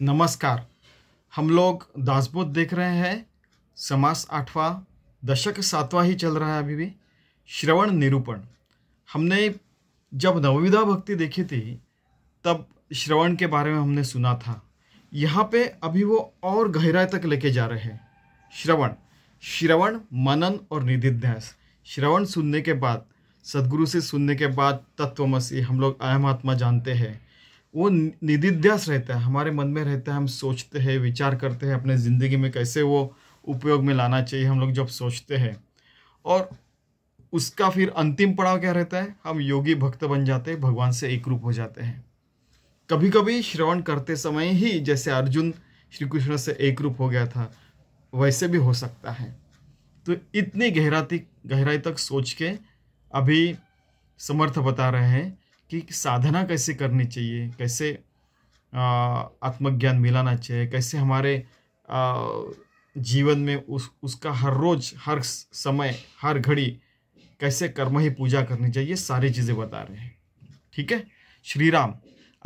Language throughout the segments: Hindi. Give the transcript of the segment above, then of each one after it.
नमस्कार हम लोग दासबोध देख रहे हैं समास आठवां दशक सातवां ही चल रहा है अभी भी श्रवण निरूपण हमने जब नवविधा भक्ति देखी थी तब श्रवण के बारे में हमने सुना था यहाँ पे अभी वो और गहराई तक लेके जा रहे हैं श्रवण श्रवण मनन और निधिध्यास श्रवण सुनने के बाद सदगुरु से सुनने के बाद तत्वमसी हम लोग अहम आत्मा जानते हैं वो निधिध्यास रहता है हमारे मन में रहता है हम सोचते हैं विचार करते हैं अपने ज़िंदगी में कैसे वो उपयोग में लाना चाहिए हम लोग जब सोचते हैं और उसका फिर अंतिम पड़ाव क्या रहता है हम योगी भक्त बन जाते हैं भगवान से एक रूप हो जाते हैं कभी कभी श्रवण करते समय ही जैसे अर्जुन श्री कृष्ण से एक रूप हो गया था वैसे भी हो सकता है तो इतनी गहराती गहराई तक सोच के अभी समर्थ बता रहे हैं कि साधना कैसे करनी चाहिए कैसे आत्मज्ञान मिलाना चाहिए कैसे हमारे जीवन में उस उसका हर रोज हर समय हर घड़ी कैसे कर्म ही पूजा करनी चाहिए सारी चीज़ें बता रहे हैं ठीक है श्री राम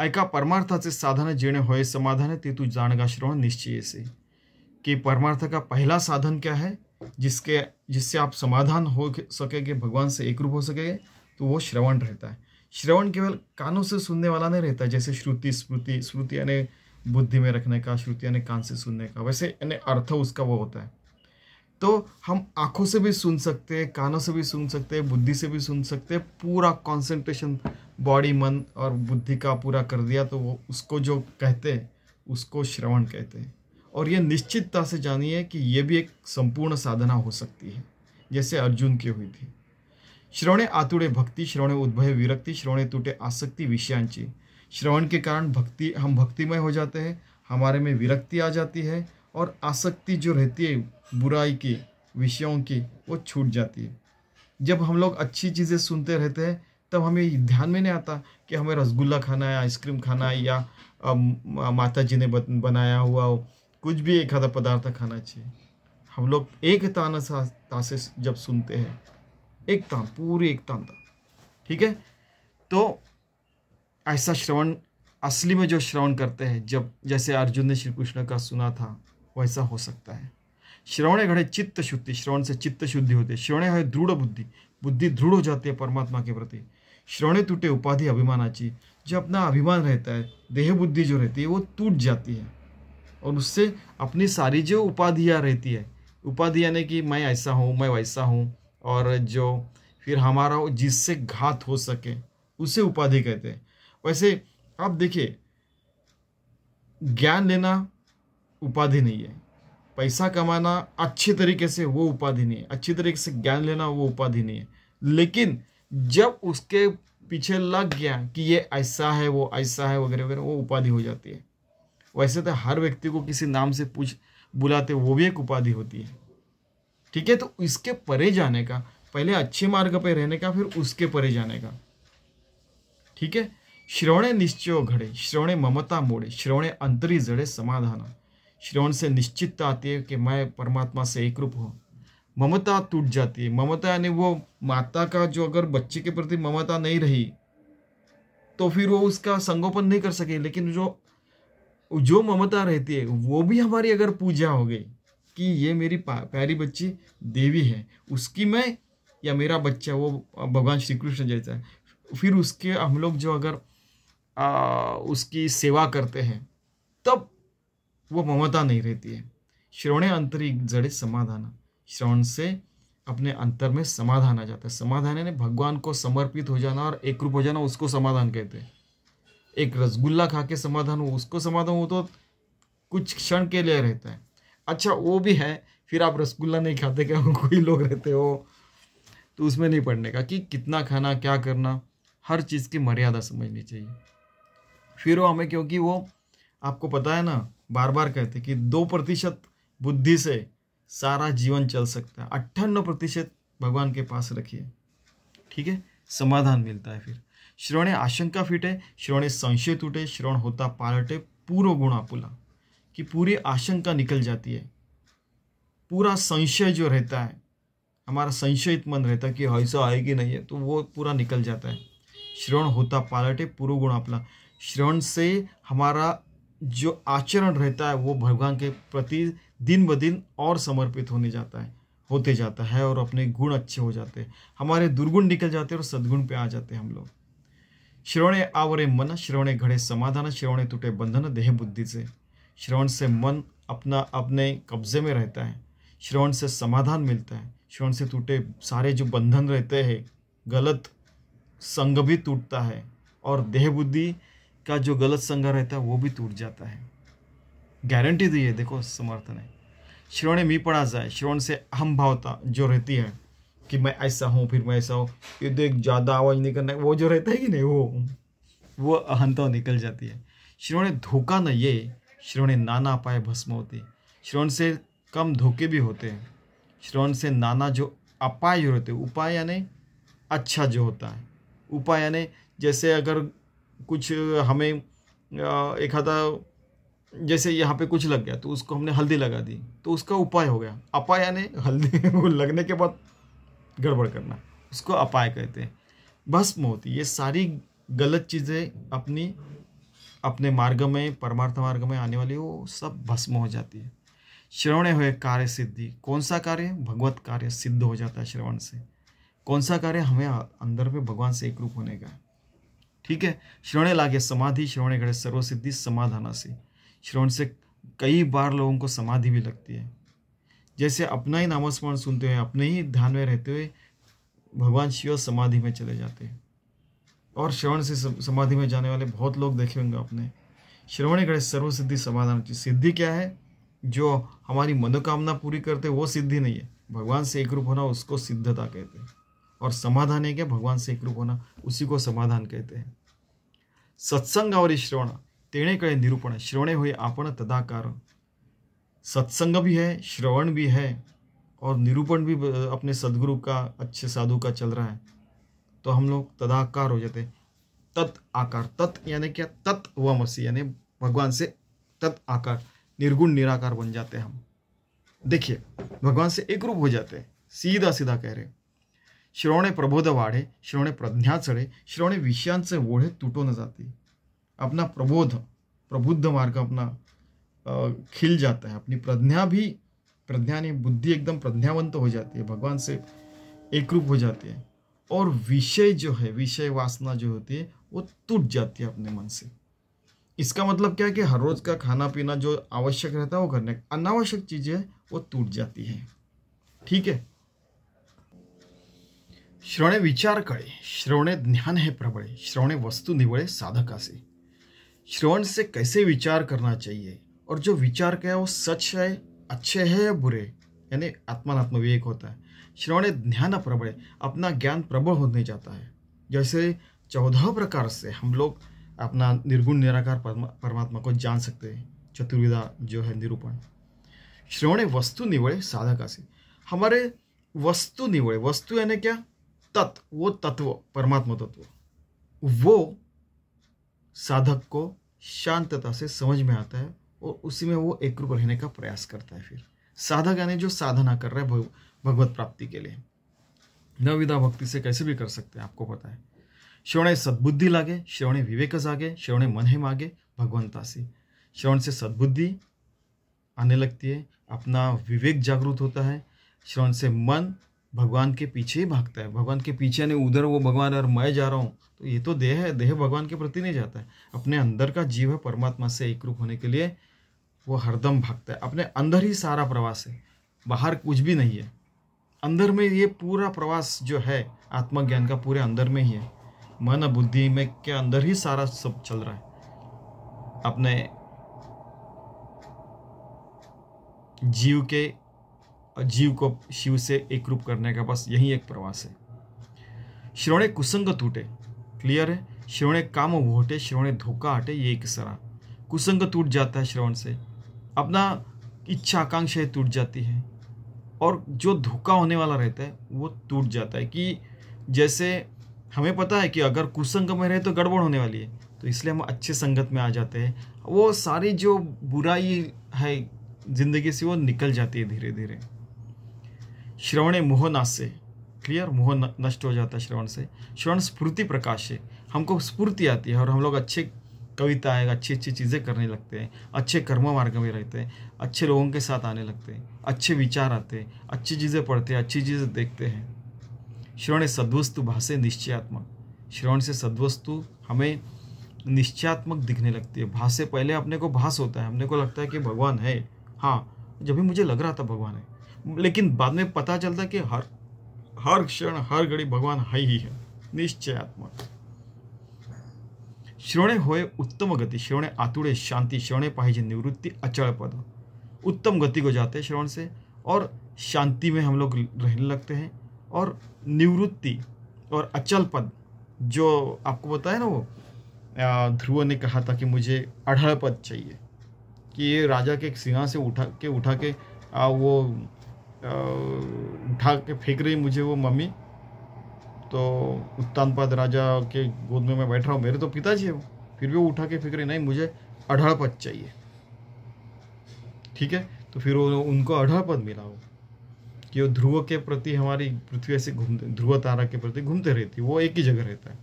ऐका से साधन जीर्ण हो समाधान है ते तू जाणगा श्रवण निश्चय से कि परमार्थ का पहला साधन क्या है जिसके जिससे आप समाधान हो सकेंगे भगवान से एक रूप हो सकेंगे तो वो श्रवण रहता है श्रवण केवल कानों से सुनने वाला नहीं रहता जैसे श्रुति स्मृति स्मृति यानी बुद्धि में रखने का श्रुति यानी कान से सुनने का वैसे यानी अर्थ उसका वो होता है तो हम आँखों से भी सुन सकते हैं कानों से भी सुन सकते हैं बुद्धि से भी सुन सकते हैं पूरा कॉन्सेंट्रेशन बॉडी मन और बुद्धि का पूरा कर दिया तो वो उसको जो कहते हैं उसको श्रवण कहते हैं और ये निश्चितता से जानिए कि ये भी एक संपूर्ण साधना हो सकती है जैसे अर्जुन की हुई थी श्रवणे आतुडे भक्ति श्रवणे उद्भय विरक्ति श्रवणे टूटे आसक्ति विषयांची श्रवण के कारण भक्ति हम भक्तिमय हो जाते हैं हमारे में विरक्ति आ जाती है और आसक्ति जो रहती है बुराई की विषयों की वो छूट जाती है जब हम लोग अच्छी चीज़ें सुनते रहते हैं तब हमें ध्यान में नहीं आता कि हमें रसगुल्ला खाना है आइसक्रीम खाना है या माता जी ने बनाया हुआ हो कुछ भी एक आधा पदार्थ खाना चाहिए हम लोग एक ताना सा तासे जब सुनते हैं एकता पूरी एकता अंदर ठीक है तो ऐसा श्रवण असली में जो श्रवण करते हैं जब जैसे अर्जुन ने श्री कृष्ण का सुना था वैसा हो सकता है श्रवण घड़े चित्त शुद्धि श्रवण से चित्त शुद्धि होती है श्रवण है दृढ़ बुद्धि बुद्धि दृढ़ हो जाती है परमात्मा के प्रति श्रवणे टूटे उपाधि अभिमानाची जो अपना अभिमान रहता है देह बुद्धि जो रहती है वो टूट जाती है और उससे अपनी सारी जो उपाधियाँ रहती है उपाधि यानी कि मैं ऐसा हूँ मैं वैसा हूँ और जो फिर हमारा वो जिससे घात हो सके उसे उपाधि कहते हैं वैसे आप देखिए ज्ञान लेना उपाधि नहीं है पैसा कमाना अच्छे तरीके से वो उपाधि नहीं है अच्छी तरीके से ज्ञान लेना वो उपाधि नहीं है लेकिन जब उसके पीछे लग गया कि ये ऐसा है वो ऐसा है वगैरह वगैरह वो उपाधि हो जाती है वैसे तो हर व्यक्ति को किसी नाम से पूछ बुलाते वो भी एक उपाधि होती है ठीक है तो इसके परे जाने का पहले अच्छे मार्ग पर रहने का फिर उसके परे जाने का ठीक है श्रवणे निश्चय घड़े श्रवणे ममता मोड़े श्रवणे अंतरी जड़े समाधान श्रवण से निश्चितता आती है कि मैं परमात्मा से एक रूप हूँ ममता टूट जाती है ममता यानी वो माता का जो अगर बच्चे के प्रति ममता नहीं रही तो फिर वो उसका संगोपन नहीं कर सके लेकिन जो जो ममता रहती है वो भी हमारी अगर पूजा हो गई कि ये मेरी प्यारी बच्ची देवी है उसकी मैं या मेरा बच्चा वो भगवान श्री कृष्ण जैसा है फिर उसके हम लोग जो अगर आ, उसकी सेवा करते हैं तब वो ममता नहीं रहती है श्रवण अंतरिक जड़े समाधान श्रवण से अपने अंतर में समाधान आ जाता है समाधान यानी भगवान को समर्पित हो जाना और एक रूप हो जाना उसको समाधान कहते हैं एक रसगुल्ला खा के समाधान हो उसको समाधान हो तो कुछ क्षण के लिए रहता है अच्छा वो भी है फिर आप रसगुल्ला नहीं खाते क्या कोई लोग रहते हो तो उसमें नहीं पढ़ने का कि कितना खाना क्या करना हर चीज़ की मर्यादा समझनी चाहिए फिर वो हमें क्योंकि वो आपको पता है ना बार बार कहते कि दो प्रतिशत बुद्धि से सारा जीवन चल सकता है अट्ठानवे प्रतिशत भगवान के पास रखिए ठीक है समाधान मिलता है फिर श्रवण आशंका फिटे श्रवण संशय टूटे श्रवण होता पालटे पूर्व गुणापुला कि पूरी आशंका निकल जाती है पूरा संशय जो रहता है हमारा संशयित मन रहता है कि हाँ, ऐसा आएगी कि नहीं है तो वो पूरा निकल जाता है श्रवण होता पालटे पूर्व गुण अपना श्रवण से हमारा जो आचरण रहता है वो भगवान के प्रति दिन ब दिन और समर्पित होने जाता है होते जाता है और अपने गुण अच्छे हो जाते हैं हमारे दुर्गुण निकल जाते हैं और सद्गुण पे आ जाते हैं हम लोग श्रवणे आवरे मन श्रवणे घड़े समाधान श्रवणे टूटे बंधन देह बुद्धि से श्रवण से मन अपना अपने कब्जे में रहता है श्रवण से समाधान मिलता है श्रवण से टूटे सारे जो बंधन रहते हैं गलत संग भी टूटता है और देह बुद्धि का जो गलत संग रहता है वो भी टूट जाता है गारंटी दी है देखो समर्थन है श्रवण मी पड़ा जाए श्रवण से अहम भावता जो रहती है कि मैं ऐसा हूँ फिर मैं ऐसा हूँ ये देख ज़्यादा आवाज़ नहीं करना वो जो रहता है कि नहीं वो वो अहंता निकल जाती है श्रवण धोखा न ये श्रवण नाना पाए भस्म होती श्रवण से कम धोखे भी होते हैं श्रवण से नाना जो अपाय जो होते उपाय यानी अच्छा जो होता है उपाय यानी जैसे अगर कुछ हमें एक आधा जैसे यहाँ पे कुछ लग गया तो उसको हमने हल्दी लगा दी तो उसका उपाय हो गया अपाय यानी हल्दी वो लगने के बाद गड़बड़ करना उसको अपाय कहते हैं भस्म होती ये सारी गलत चीज़ें अपनी अपने मार्ग में परमार्थ मार्ग में आने वाली वो सब भस्म हो जाती है श्रवण हुए कार्य सिद्धि कौन सा कार्य भगवत कार्य सिद्ध हो जाता है श्रवण से कौन सा कार्य हमें अंदर में भगवान से एक रूप होने का ठीक है श्रवण लागे समाधि श्रवण गणे सर्वसिद्धि समाधाना से श्रवण से कई बार लोगों को समाधि भी लगती है जैसे अपना ही नामस्मरण सुनते हुए अपने ही ध्यान में रहते हुए भगवान शिव समाधि में चले जाते हैं और श्रवण से समाधि में जाने वाले बहुत लोग देखे होंगे आपने श्रवण गणेश सिद्धि समाधान सिद्धि क्या है जो हमारी मनोकामना पूरी करते वो सिद्धि नहीं है भगवान से एक रूप होना उसको सिद्धता कहते हैं और समाधान है क्या भगवान से एक रूप होना उसी को समाधान कहते हैं सत्संग और श्रवण तेणे कहे निरूपण श्रवणे हुए आपण तदाकार सत्संग भी है श्रवण भी है और निरूपण भी अपने सदगुरु का अच्छे साधु का चल रहा है तो हम लोग तदाकार हो जाते तत् आकार तत् यानी क्या तत् व मसी यानी भगवान से तत् आकार निर्गुण निराकार बन जाते हम देखिए भगवान से एक रूप हो जाते सीधा सीधा कह रहे श्रवण प्रबोध वाढ़े श्रवण प्रज्ञा चढ़े विषयां से ओढे तुटो न जाती अपना प्रबोध प्रबुद्ध मार्ग अपना खिल जाता है अपनी प्रज्ञा भी प्रज्ञा ने बुद्धि एकदम प्रज्ञावंत हो जाती है भगवान से एक रूप हो जाती है और विषय जो है विषय वासना जो होती है वो टूट जाती है अपने मन से इसका मतलब क्या है कि हर रोज का खाना पीना जो आवश्यक रहता है वो करने अनावश्यक चीजें वो टूट जाती है ठीक है श्रवण विचार करे श्रवण ध्यान है प्रबले श्रवण वस्तु निवड़े साधक से श्रवण से कैसे विचार करना चाहिए और जो विचार क्या है वो सच है अच्छे है या बुरे यानी आत्मात्म विवेक होता है श्रवण ध्यान प्रबल अपना ज्ञान प्रबल होने जाता है जैसे चौदह प्रकार से हम लोग अपना निर्गुण निराकार परमात्मा को जान सकते हैं चतुर्विधा जो है निरूपण श्रवण वस्तु निवड़े साधक से हमारे वस्तु निवड़े वस्तु यानी क्या तत्व वो तत्व परमात्मा तत्व वो साधक को शांतता से समझ में आता है और उसी में वो रूप रहने का प्रयास करता है फिर साधक यानी जो साधना कर रहा है भगवत प्राप्ति के लिए नवविधा भक्ति से कैसे भी कर सकते हैं आपको पता है श्रवणे सद्बुद्धि लागे श्रवणे विवेक जागे श्रवणे मन ही मागे भगवंता से श्रवण से सद्बुद्धि आने लगती है अपना विवेक जागृत होता है श्रवण से मन भगवान के पीछे ही भागता है भगवान के पीछे नहीं उधर वो भगवान और मैं जा रहा हूँ तो ये तो देह है देह भगवान के प्रति नहीं जाता है अपने अंदर का जीव है परमात्मा से एक रूप होने के लिए वो हरदम भागता है अपने अंदर ही सारा प्रवास है बाहर कुछ भी नहीं है अंदर में ये पूरा प्रवास जो है आत्मज्ञान का पूरे अंदर में ही है मन बुद्धि में के अंदर ही सारा सब चल रहा है अपने जीव के जीव को शिव से एक रूप करने का बस यही एक प्रवास है श्रवणे कुसंग टूटे क्लियर है श्रवणे काम वोटे श्रवण धोखा हटे ये एक सरा कुसंग टूट जाता है श्रवण से अपना इच्छा आकांक्षाएं टूट जाती है और जो धोखा होने वाला रहता है वो टूट जाता है कि जैसे हमें पता है कि अगर कुसंग में रहे तो गड़बड़ होने वाली है तो इसलिए हम अच्छे संगत में आ जाते हैं वो सारी जो बुराई है ज़िंदगी से वो निकल जाती है धीरे धीरे श्रवण मोहनाश से क्लियर मोह नष्ट हो जाता है श्रवण से श्रवण स्फूर्ति प्रकाश है हमको स्फूर्ति आती है और हम लोग अच्छे कविता है अच्छी अच्छी चीज़ें करने लगते हैं अच्छे कर्म मार्ग में रहते हैं अच्छे लोगों के साथ आने लगते हैं अच्छे विचार आते हैं अच्छी चीज़ें पढ़ते हैं अच्छी चीज़ें देखते हैं श्रवण सद्वस्तु भाषे निश्चयात्मक श्रवण से सद्वस्तु हमें निश्चयात्मक दिखने लगती है भाषे पहले अपने को भाष होता है हमने को लगता है कि भगवान है हाँ जब भी मुझे लग रहा था भगवान है लेकिन बाद में पता चलता कि हर हर क्षण हर घड़ी भगवान है ही है निश्चयात्मक श्रवणे होए उत्तम गति श्रवणे आतुडे शांति श्रवणे पाहिजे अचल पद उत्तम गति को जाते हैं श्रवण से और शांति में हम लोग रहने लगते हैं और निवृत्ति और अचल पद जो आपको बताया ना वो ध्रुव ने कहा था कि मुझे अढ़ पद चाहिए कि ये राजा के सिंहा से उठा के उठा के आ, वो उठा के फेंक रही मुझे वो मम्मी तो उत्तान पद राजा के गोद में मैं बैठ रहा हूँ मेरे तो पिताजी है वो फिर भी वो उठा के फेंक रही नहीं मुझे अढ़ पद चाहिए ठीक है तो फिर वो उनको अढ़ पद मिला वो कि वो ध्रुव के प्रति हमारी पृथ्वी ऐसे घूमते ध्रुव तारा के प्रति घूमते रहती वो एक ही जगह रहता है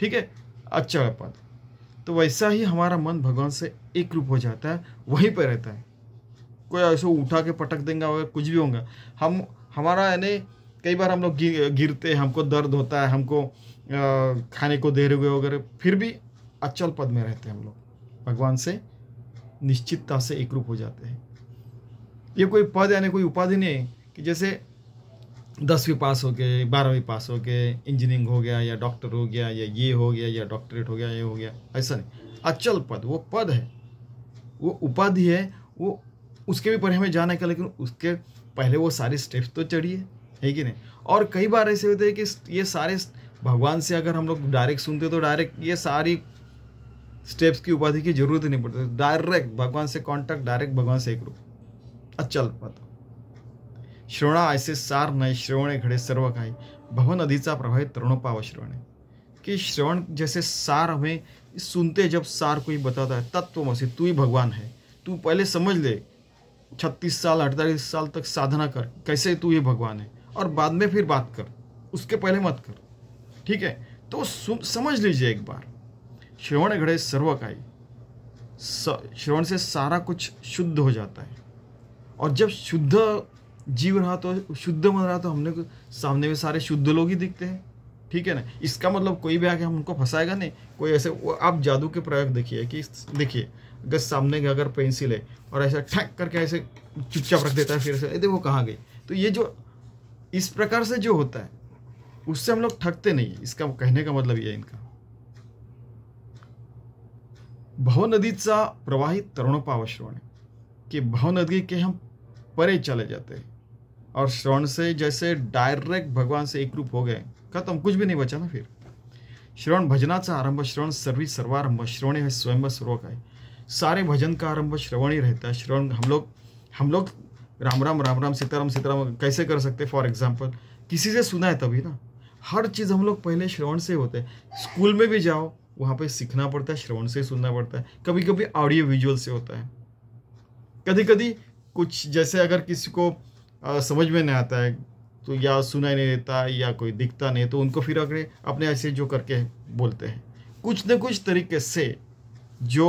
ठीक है अच्छा पद तो वैसा ही हमारा मन भगवान से एक रूप हो जाता है वहीं पर रहता है कोई ऐसे उठा के पटक देंगे वगैरह कुछ भी होगा हम हमारा यानी कई बार हम लोग गिरते गिरते हमको दर्द होता है हमको खाने को दे रहे हुए वगैरह फिर भी अचल पद में रहते हैं हम लोग भगवान से निश्चितता से एक रूप हो जाते हैं ये कोई पद यानी कोई उपाधि नहीं है कि जैसे दसवीं पास हो गए बारहवीं पास हो गए इंजीनियरिंग हो गया या डॉक्टर हो गया या ये हो गया या डॉक्टरेट हो गया ये हो गया ऐसा नहीं अचल पद वो पद है वो उपाधि है वो उसके भी पढ़े में जाना है लेकिन उसके पहले वो सारे स्टेप्स तो चढ़िए है, है कि नहीं और कई बार ऐसे होते हैं कि ये सारे भगवान से अगर हम लोग डायरेक्ट सुनते तो डायरेक्ट ये सारी स्टेप्स की उपाधि की जरूरत ही नहीं पड़ती डायरेक्ट भगवान से कांटेक्ट डायरेक्ट भगवान से एक रूप अचल पद श्रोणा ऐसे सार नहीं श्रवणे घडे सर्व काही भवन नदीचा प्रभाव तरुणोपाव श्रवणे कि श्रवण जैसे सार हमें सुनते जब सार कोई बताता है तत्व तत्वमसी तो तू ही भगवान है तू पहले समझ ले छत्तीस साल अड़तालीस साल तक साधना कर कैसे तू ये भगवान है और बाद में फिर बात कर उसके पहले मत कर ठीक है तो समझ लीजिए एक बार श्रवण घड़े सर्व सर्वकाई श्रवण से सारा कुछ शुद्ध हो जाता है और जब शुद्ध जीव रहा तो शुद्ध मन रहा तो हमने को सामने में सारे शुद्ध लोग ही दिखते हैं ठीक है ना इसका मतलब कोई भी आके हम उनको फंसाएगा नहीं कोई ऐसे वो आप जादू के प्रयोग देखिए कि देखिए अगर सामने का अगर पेंसिल है और ऐसा ठक करके ऐसे चुपचाप रख देता है फिर ऐसे अरे वो कहाँ गई तो ये जो इस प्रकार से जो होता है उससे हम लोग ठगते नहीं इसका कहने का मतलब ये है इनका भवनदीचा प्रवाही है कि भवनदी के हम परे चले जाते हैं और श्रवण से जैसे डायरेक्ट भगवान से एक रूप हो गए खत्म कुछ भी नहीं बचा ना फिर श्रवण भजनाचा आरंभ श्रवण सर्वी सर्वारंभ श्रवण है स्वयं सर्व का है सारे भजन का आरंभ श्रवण ही रहता है श्रवण हम लोग हम लोग राम राम राम राम सीताराम सीताराम कैसे कर सकते फॉर एग्जाम्पल किसी से सुना है तभी ना हर चीज़ हम लोग पहले श्रवण से होते हैं स्कूल में भी जाओ वहाँ पे सीखना पड़ता है श्रवण से सुनना पड़ता है कभी कभी ऑडियो विजुअल से होता है कभी कभी कुछ जैसे अगर किसी को आ, समझ में नहीं आता है तो या सुनाई नहीं देता या कोई दिखता नहीं तो उनको फिर अगर अपने ऐसे जो करके बोलते हैं कुछ न कुछ तरीके से जो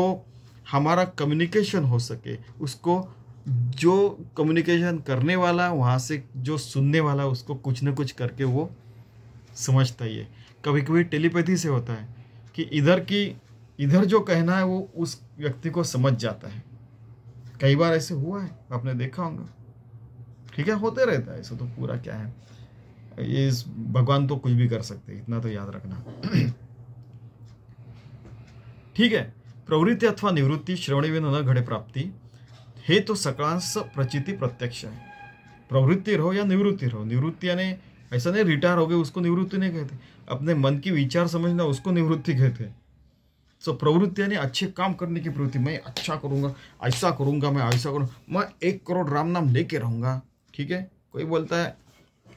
हमारा कम्युनिकेशन हो सके उसको जो कम्युनिकेशन करने वाला वहाँ से जो सुनने वाला उसको कुछ न कुछ करके वो समझता ही है कभी कभी टेलीपैथी से होता है कि इधर की इधर जो कहना है वो उस व्यक्ति को समझ जाता है कई बार ऐसे हुआ है आपने देखा होगा ठीक है होते रहता है ऐसा तो पूरा क्या है ये इस भगवान तो कुछ भी कर सकते इतना तो याद रखना ठीक है प्रवृत्ति अथवा निवृत्ती श्रवणीवेन न घडे प्राप्ति हे तो सकलांश प्रचिति प्रत्यक्ष है प्रवृत्ति रहो या निवृत्ति रहो निवृत्ति यानी ऐसा नहीं रिटायर हो गए उसको निवृत्ति नहीं कहते अपने मन की विचार समझना उसको निवृत्ति कहते हैं सो so, प्रवृत्ति यानी अच्छे काम करने की प्रवृत्ति मैं अच्छा करूँगा ऐसा करूँगा मैं ऐसा करूँगा मैं एक करोड़ राम नाम लेके रहूँगा ठीक है कोई बोलता है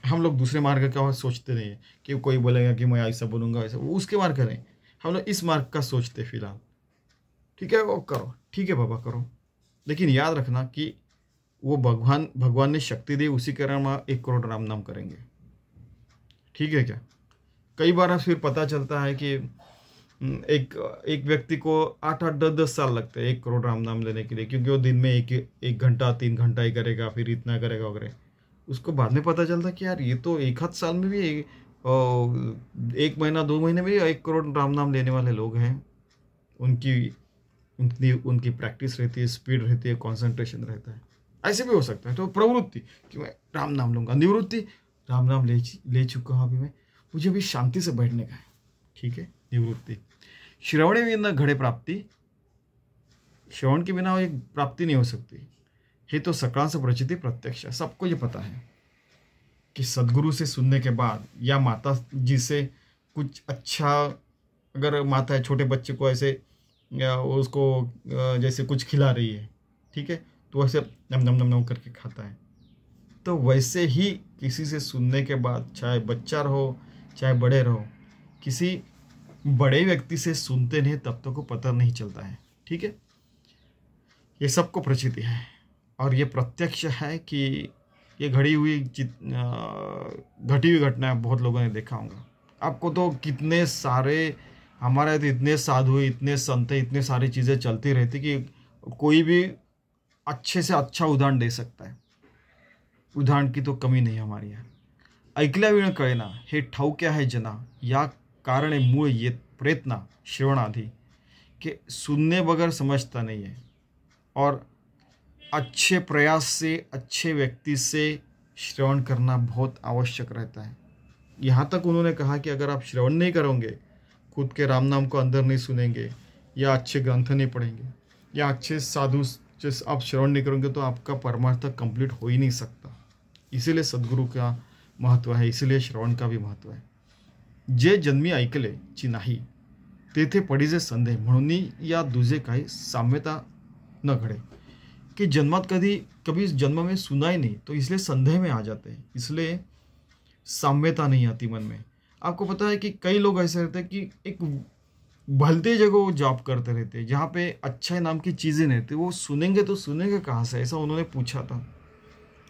हम लोग दूसरे मार्ग का सोचते नहीं कि कोई बोलेगा कि मैं ऐसा बोलूँगा ऐसा वो उसके मार्ग का नहीं हम लोग इस मार्ग का सोचते फिलहाल ठीक है वो करो ठीक है बाबा करो लेकिन याद रखना कि वो भगवान भगवान ने शक्ति दी उसी कारण हम एक करोड़ राम नाम करेंगे ठीक है क्या कई बार फिर पता चलता है कि हम्म, एक एक व्यक्ति को आठ आठ दस दस साल लगते हैं एक करोड़ राम नाम लेने के लिए क्योंकि वो दिन में एक एक घंटा तीन घंटा ही करेगा फिर इतना करेगा वगैरह उसको बाद में पता चलता कि यार ये तो एक हाथ साल में भी एक, महीना दो महीने में एक करोड़ राम नाम लेने वाले लोग हैं उनकी उनकी उनकी प्रैक्टिस रहती है स्पीड रहती है कॉन्सेंट्रेशन रहता है ऐसे भी हो सकता है तो प्रवृत्ति कि मैं राम नाम लूँगा निवृत्ति राम नाम ले ले चुका हूँ अभी मैं मुझे अभी शांति से बैठने का है ठीक है निवृत्ति श्रवण बिना घड़े प्राप्ति श्रवण के बिना एक प्राप्ति नहीं हो सकती हे तो से प्रचिति प्रत्यक्ष सबको ये पता है कि सदगुरु से सुनने के बाद या माता जी से कुछ अच्छा अगर माता है छोटे बच्चे को ऐसे या उसको जैसे कुछ खिला रही है ठीक है तो वैसे नम नम नम नम करके खाता है तो वैसे ही किसी से सुनने के बाद चाहे बच्चा रहो चाहे बड़े रहो किसी बड़े व्यक्ति से सुनते नहीं तब तक तो को पता नहीं चलता है ठीक है ये सबको प्रचित है और ये प्रत्यक्ष है कि ये घड़ी हुई घटी हुई घटना बहुत लोगों ने देखा होगा आपको तो कितने सारे हमारे तो इतने साधु इतने संत इतने सारी चीज़ें चलती रहती कि कोई भी अच्छे से अच्छा उदाहरण दे सकता है उदाहरण की तो कमी नहीं हमारी यहाँ ऐकल्याविण कळेना हे ठाऊक्य आहे जना या कारणे मूळ येत प्रयत्ना श्रवणाधी कि सुनने बगैर समझता नहीं है और अच्छे प्रयास से अच्छे व्यक्ति से श्रवण करना बहुत आवश्यक रहता है यहाँ तक उन्होंने कहा कि अगर आप श्रवण नहीं करोगे खुद के राम नाम को अंदर नहीं सुनेंगे या अच्छे ग्रंथ नहीं पढ़ेंगे या अच्छे साधु जिस आप श्रवण नहीं करोगे तो आपका परमार्थ कंप्लीट हो ही नहीं सकता इसीलिए सदगुरु का महत्व है इसलिए श्रवण का भी महत्व है जे जन्मी ऐकले ची नहीं तेथे पडीजे संदेह म्हणूनही या दुजे ही साम्यता न घड़े कि जन्मत कभी कभी जन्म में सुना ही नहीं तो इसलिए संदेह में आ जाते हैं इसलिए साम्यता नहीं आती मन में आपको पता है कि कई लोग ऐसे रहते हैं कि एक भलते जगह वो जॉब करते रहते हैं जहाँ पे अच्छा नाम की चीज़ें नहीं थी वो सुनेंगे तो सुनेंगे कहाँ से ऐसा उन्होंने पूछा था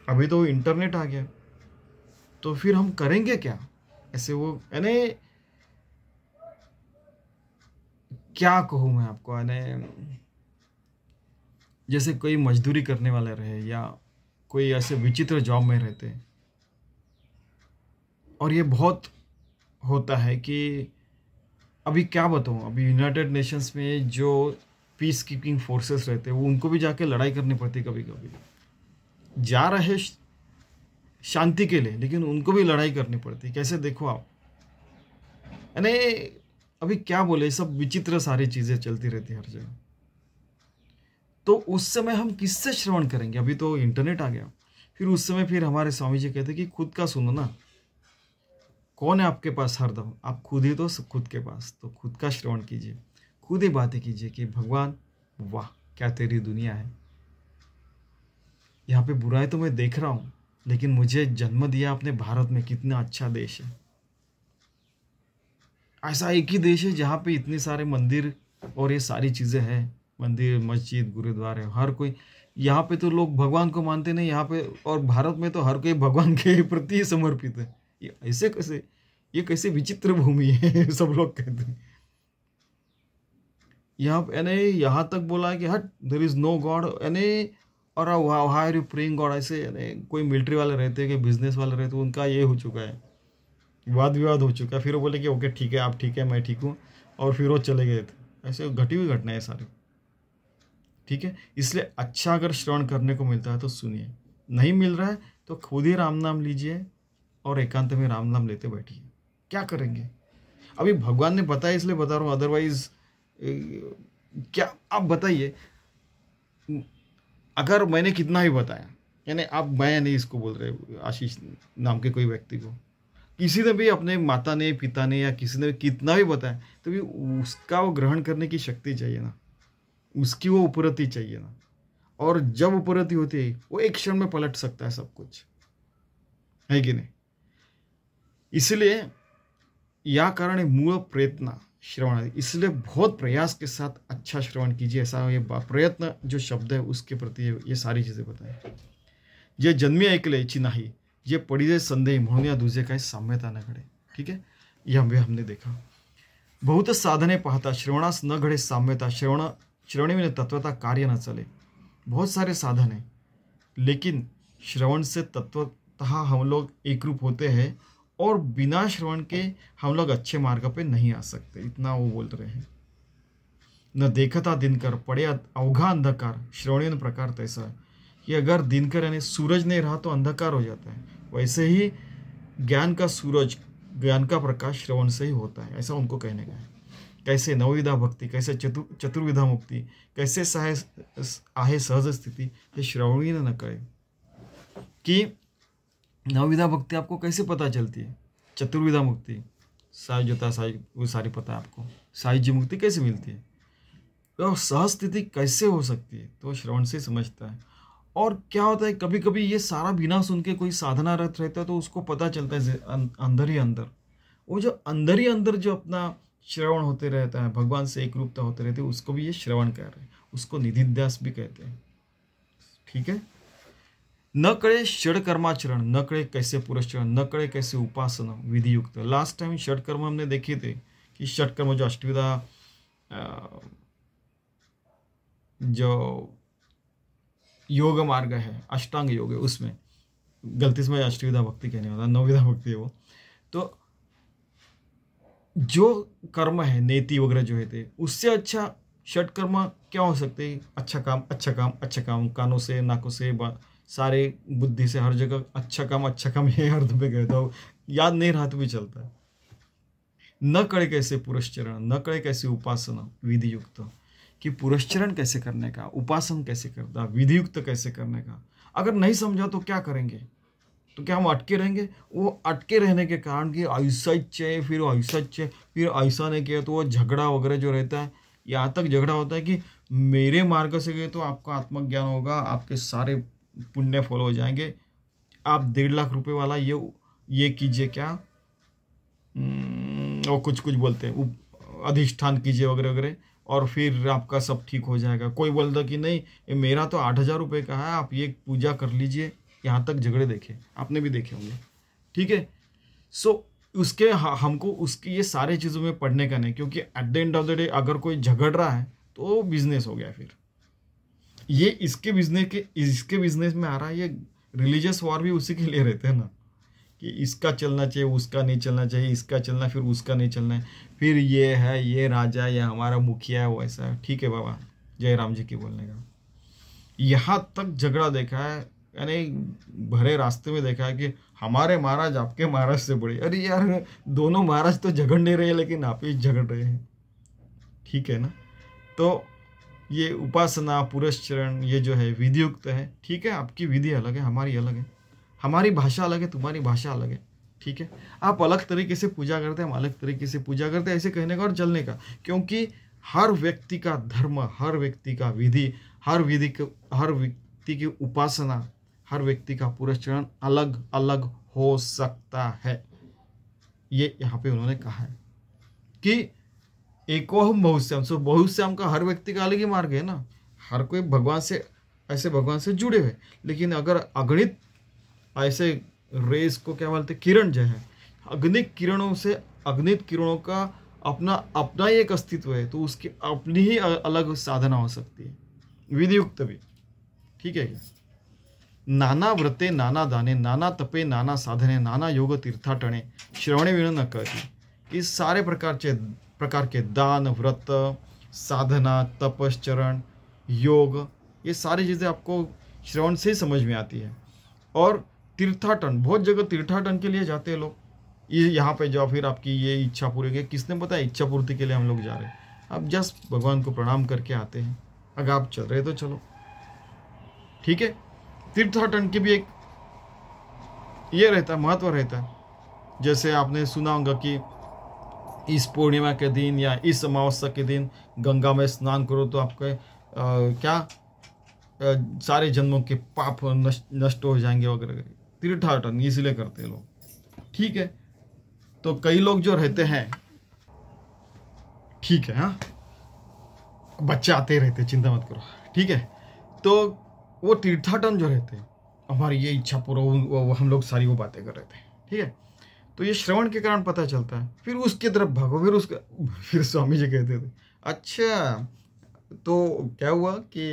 अभी तो इंटरनेट आ गया तो फिर हम करेंगे क्या ऐसे वो यानी क्या कहूँ मैं आपको यानी जैसे कोई मजदूरी करने वाले रहे या कोई ऐसे विचित्र जॉब में रहते और ये बहुत होता है कि अभी क्या बताऊँ अभी यूनाइटेड नेशंस में जो पीस कीपिंग फोर्सेस रहते हैं वो उनको भी जाके लड़ाई करनी पड़ती कभी कभी जा रहे शांति के लिए लेकिन उनको भी लड़ाई करनी पड़ती कैसे देखो आप अरे अभी क्या बोले सब विचित्र सारी चीज़ें चलती रहती हर जगह तो उस समय हम किससे श्रवण करेंगे अभी तो इंटरनेट आ गया फिर उस समय फिर हमारे स्वामी जी कहते कि खुद का सुनो ना कौन है आपके पास हरदम आप खुद ही तो खुद के पास तो खुद का श्रवण कीजिए खुद ही बातें कीजिए कि भगवान वाह क्या तेरी दुनिया है यहाँ पे बुराई तो मैं देख रहा हूँ लेकिन मुझे जन्म दिया अपने भारत में कितना अच्छा देश है ऐसा एक ही देश है जहाँ पे इतने सारे मंदिर और ये सारी चीज़ें हैं मंदिर मस्जिद गुरुद्वारे हर कोई यहाँ पे तो लोग भगवान को मानते नहीं यहाँ पे और भारत में तो हर कोई भगवान के प्रति समर्पित है ये ऐसे कैसे ये कैसे विचित्र भूमि है सब लोग कहते हैं यहाँ यानी यहाँ तक बोला कि हट देर इज नो गॉड यानी और how are you praying god ऐसे कोई मिलिट्री वाले रहते हैं कि बिजनेस वाले रहते हैं उनका ये हो चुका है वाद विवाद हो चुका है फिर वो बोले कि ओके ठीक है आप ठीक है मैं ठीक हूँ और फिर वो चले गए थे ऐसे घटी हुई घटना है सारी ठीक है इसलिए अच्छा अगर श्रवण करने को मिलता है तो सुनिए नहीं मिल रहा है तो खुद ही राम नाम लीजिए और एकांत में राम नाम लेते बैठिए क्या करेंगे अभी भगवान ने बताया इसलिए बता रहा हूँ अदरवाइज क्या आप बताइए अगर मैंने कितना ही बताया यानी आप मैं नहीं इसको बोल रहे आशीष नाम के कोई व्यक्ति को किसी ने भी अपने माता ने पिता ने या किसी ने भी कितना भी बताया तो भी उसका वो ग्रहण करने की शक्ति चाहिए ना उसकी वो उपरति चाहिए ना और जब उपरति होती है वो एक क्षण में पलट सकता है सब कुछ है कि नहीं इसलिए या कारण मूल प्रयत्न श्रवण इसलिए बहुत प्रयास के साथ अच्छा श्रवण कीजिए ऐसा ये प्रयत्न जो शब्द है उसके प्रति ये सारी चीज़ें बताएं जे जन्मी ची नाही जे पडिले संदेह म्हणून या दुजे काही साम्यता न घडे ठीक आहे भी हमने देखा बहुत साधने पाहता श्रवणास न घडे साम्यता श्रवण में तत्वता कार्य न चले बहुत सारे साधन हैं लेकिन श्रवण से तत्वतः हम लोग एक रूप होते हैं और बिना श्रवण के हम लोग अच्छे मार्ग पे नहीं आ सकते इतना वो बोल रहे हैं न देखता दिनकर पड़े अवघा अंधकार श्रवणीन प्रकार तैसा है कि अगर दिनकर यानी सूरज नहीं रहा तो अंधकार हो जाता है वैसे ही ज्ञान का सूरज ज्ञान का प्रकाश श्रवण से ही होता है ऐसा उनको कहने का है कैसे नवविधा भक्ति कैसे चतु चतुर्विधा मुक्ति कैसे सहज आहे सहज स्थिति ये श्रवणीय न कहे कि नवविधा भक्ति आपको कैसे पता चलती है चतुर्विधा मुक्ति साई जोता साई वो सारी पता है आपको साई जी मुक्ति कैसे मिलती है तो सहस्थिति कैसे हो सकती है तो श्रवण से समझता है और क्या होता है कभी कभी ये सारा बिना सुन के कोई साधना रत रहता है तो उसको पता चलता है अं-, अंदर ही अंदर वो जो अंदर ही अंदर जो अपना श्रवण होते रहता है भगवान से एक रूपता होते रहते उसको भी ये श्रवण कह रहे हैं उसको निधिध्यास भी कहते हैं ठीक है न कड़े षडकर्माचरण न कड़े कैसे पुरस्चरण न कड़े कैसे उपासना विधि युक्त लास्ट टाइम षडकर्म हमने देखे थे कि षटकर्म जो अष्टविधा जो योग मार्ग है अष्टांग योग है उसमें गलती से मैं अष्टविधा भक्ति कहने वाला नवविधा भक्ति है वो तो जो कर्म है नेति वगैरह जो है थे उससे अच्छा षटकर्म क्या हो सकते अच्छा काम अच्छा काम अच्छा काम कानों से नाकों से सारे बुद्धि से हर जगह अच्छा कम अच्छा कम ये अर्थ में कहता हूँ याद नहीं रहा तो भी चलता है न करे कैसे पुरस्चरण न करे कैसे उपासना विधि युक्त कि पुरस्चरण कैसे करने का उपासन कैसे करता विधि युक्त कैसे करने का अगर नहीं समझा तो क्या करेंगे तो क्या हम अटके रहेंगे वो अटके रहने के कारण कि ऐसा फिर ऐसा फिर ऐसा नहीं किया तो वो झगड़ा वगैरह जो रहता है यहाँ तक झगड़ा होता है कि मेरे मार्ग से गए तो आपका आत्मज्ञान होगा आपके सारे पुण्य फॉलो हो जाएंगे आप डेढ़ लाख रुपए वाला ये ये कीजिए क्या हम्म, और कुछ कुछ बोलते हैं अधिष्ठान कीजिए वगैरह वगैरह और फिर आपका सब ठीक हो जाएगा कोई बोलता कि नहीं मेरा तो आठ हज़ार रुपये का है आप ये पूजा कर लीजिए यहाँ तक झगड़े देखे आपने भी देखे होंगे ठीक है सो उसके हमको उसकी ये सारे चीज़ों में पढ़ने का नहीं क्योंकि at the end of the day अगर कोई झगड़ रहा है तो बिजनेस हो गया फिर ये इसके बिजनेस के इसके बिजनेस में आ रहा है ये रिलीजियस वॉर भी उसी के लिए रहते हैं ना कि इसका चलना चाहिए उसका नहीं चलना चाहिए इसका चलना फिर उसका नहीं चलना है फिर ये है ये राजा या हमारा मुखिया है वैसा है ठीक है बाबा जय राम जी की बोलने का यहाँ तक झगड़ा देखा है यानी भरे रास्ते में देखा है कि हमारे महाराज आपके महाराज से बड़े अरे यार दोनों महाराज तो झगड़ नहीं रहे लेकिन आप ही झगड़ रहे हैं ठीक है ना तो ये उपासना पुरस्चरण ये जो है विधियुक्त है ठीक है आपकी विधि अलग है हमारी अलग है हमारी भाषा अलग है तुम्हारी भाषा अलग है ठीक है आप अलग तरीके से पूजा करते हैं हम अलग तरीके से पूजा करते हैं ऐसे कहने का और चलने का क्योंकि हर व्यक्ति का धर्म हर व्यक्ति का विधि हर विधि के हर व्यक्ति की उपासना हर व्यक्ति का पुरस्चरण अलग अलग हो सकता है ये यहाँ पे उन्होंने कहा है कि एकोहम बहुश्याम सो बहुश्याम का हर व्यक्ति का अलग ही मार्ग है ना हर कोई भगवान से ऐसे भगवान से जुड़े हुए लेकिन अगर अगणित ऐसे रेस को क्या बोलते किरण जो है अग्नि किरणों से अग्नित किरणों का अपना अपना ही एक अस्तित्व है तो उसकी अपनी ही अलग साधना हो सकती है विधियुक्त भी ठीक है नाना व्रते नाना दाने नाना तपे नाना साधने नाना योग तीर्थाटने श्रवणे विण न करती इस सारे प्रकार प्रकारचे प्रकार के दान व्रत साधना तपश्चरण योग ये सारी चीज़ें आपको श्रवण से ही समझ में आती है और तीर्थाटन बहुत जगह तीर्थाटन के लिए जाते हैं लोग ये यहाँ पे जाओ फिर आपकी ये इच्छा पूरी की किसने बताया इच्छा पूर्ति के लिए हम लोग जा रहे हैं आप जस्ट भगवान को प्रणाम करके आते हैं अगर आप चल रहे तो चलो ठीक है तीर्थाटन की भी एक ये रहता है महत्व रहता है जैसे आपने सुना होगा कि इस पूर्णिमा के दिन या इस अमावस्या के दिन गंगा में स्नान करो तो आपके आ, क्या आ, सारे जन्मों के पाप नष्ट हो जाएंगे वगैरह तीर्थाटन इसलिए करते हैं लोग ठीक है तो कई लोग जो रहते हैं ठीक है हाँ बच्चे आते रहते चिंता मत करो ठीक है तो वो तीर्थाटन जो रहते हैं हमारी ये इच्छा पूरा हम लोग सारी वो बातें कर रहे थे ठीक है तो ये श्रवण के कारण पता चलता है फिर उसकी तरफ भागो फिर उसका फिर स्वामी जी कहते थे अच्छा तो क्या हुआ कि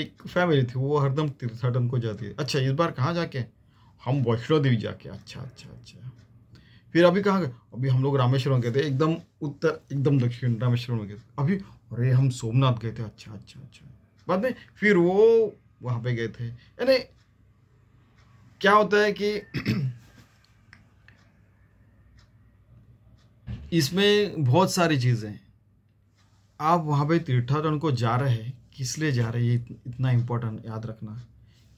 एक फैमिली थी वो हरदम तीर्थाटन को जाती है अच्छा इस बार कहाँ जाके हम वैष्णो देवी जाके अच्छा अच्छा अच्छा फिर अभी कहाँ गए अभी हम लोग रामेश्वरम में गए थे एकदम उत्तर एकदम दक्षिण रामेश्वरम में गए थे अभी अरे हम सोमनाथ गए थे अच्छा अच्छा अच्छा बाद में फिर वो वहाँ पे गए थे यानी क्या होता है कि इसमें बहुत सारी चीज़ें हैं आप वहाँ पे तीर्थाटन को जा रहे हैं किस लिए जा रहे हैं ये इतना इम्पोर्टेंट याद रखना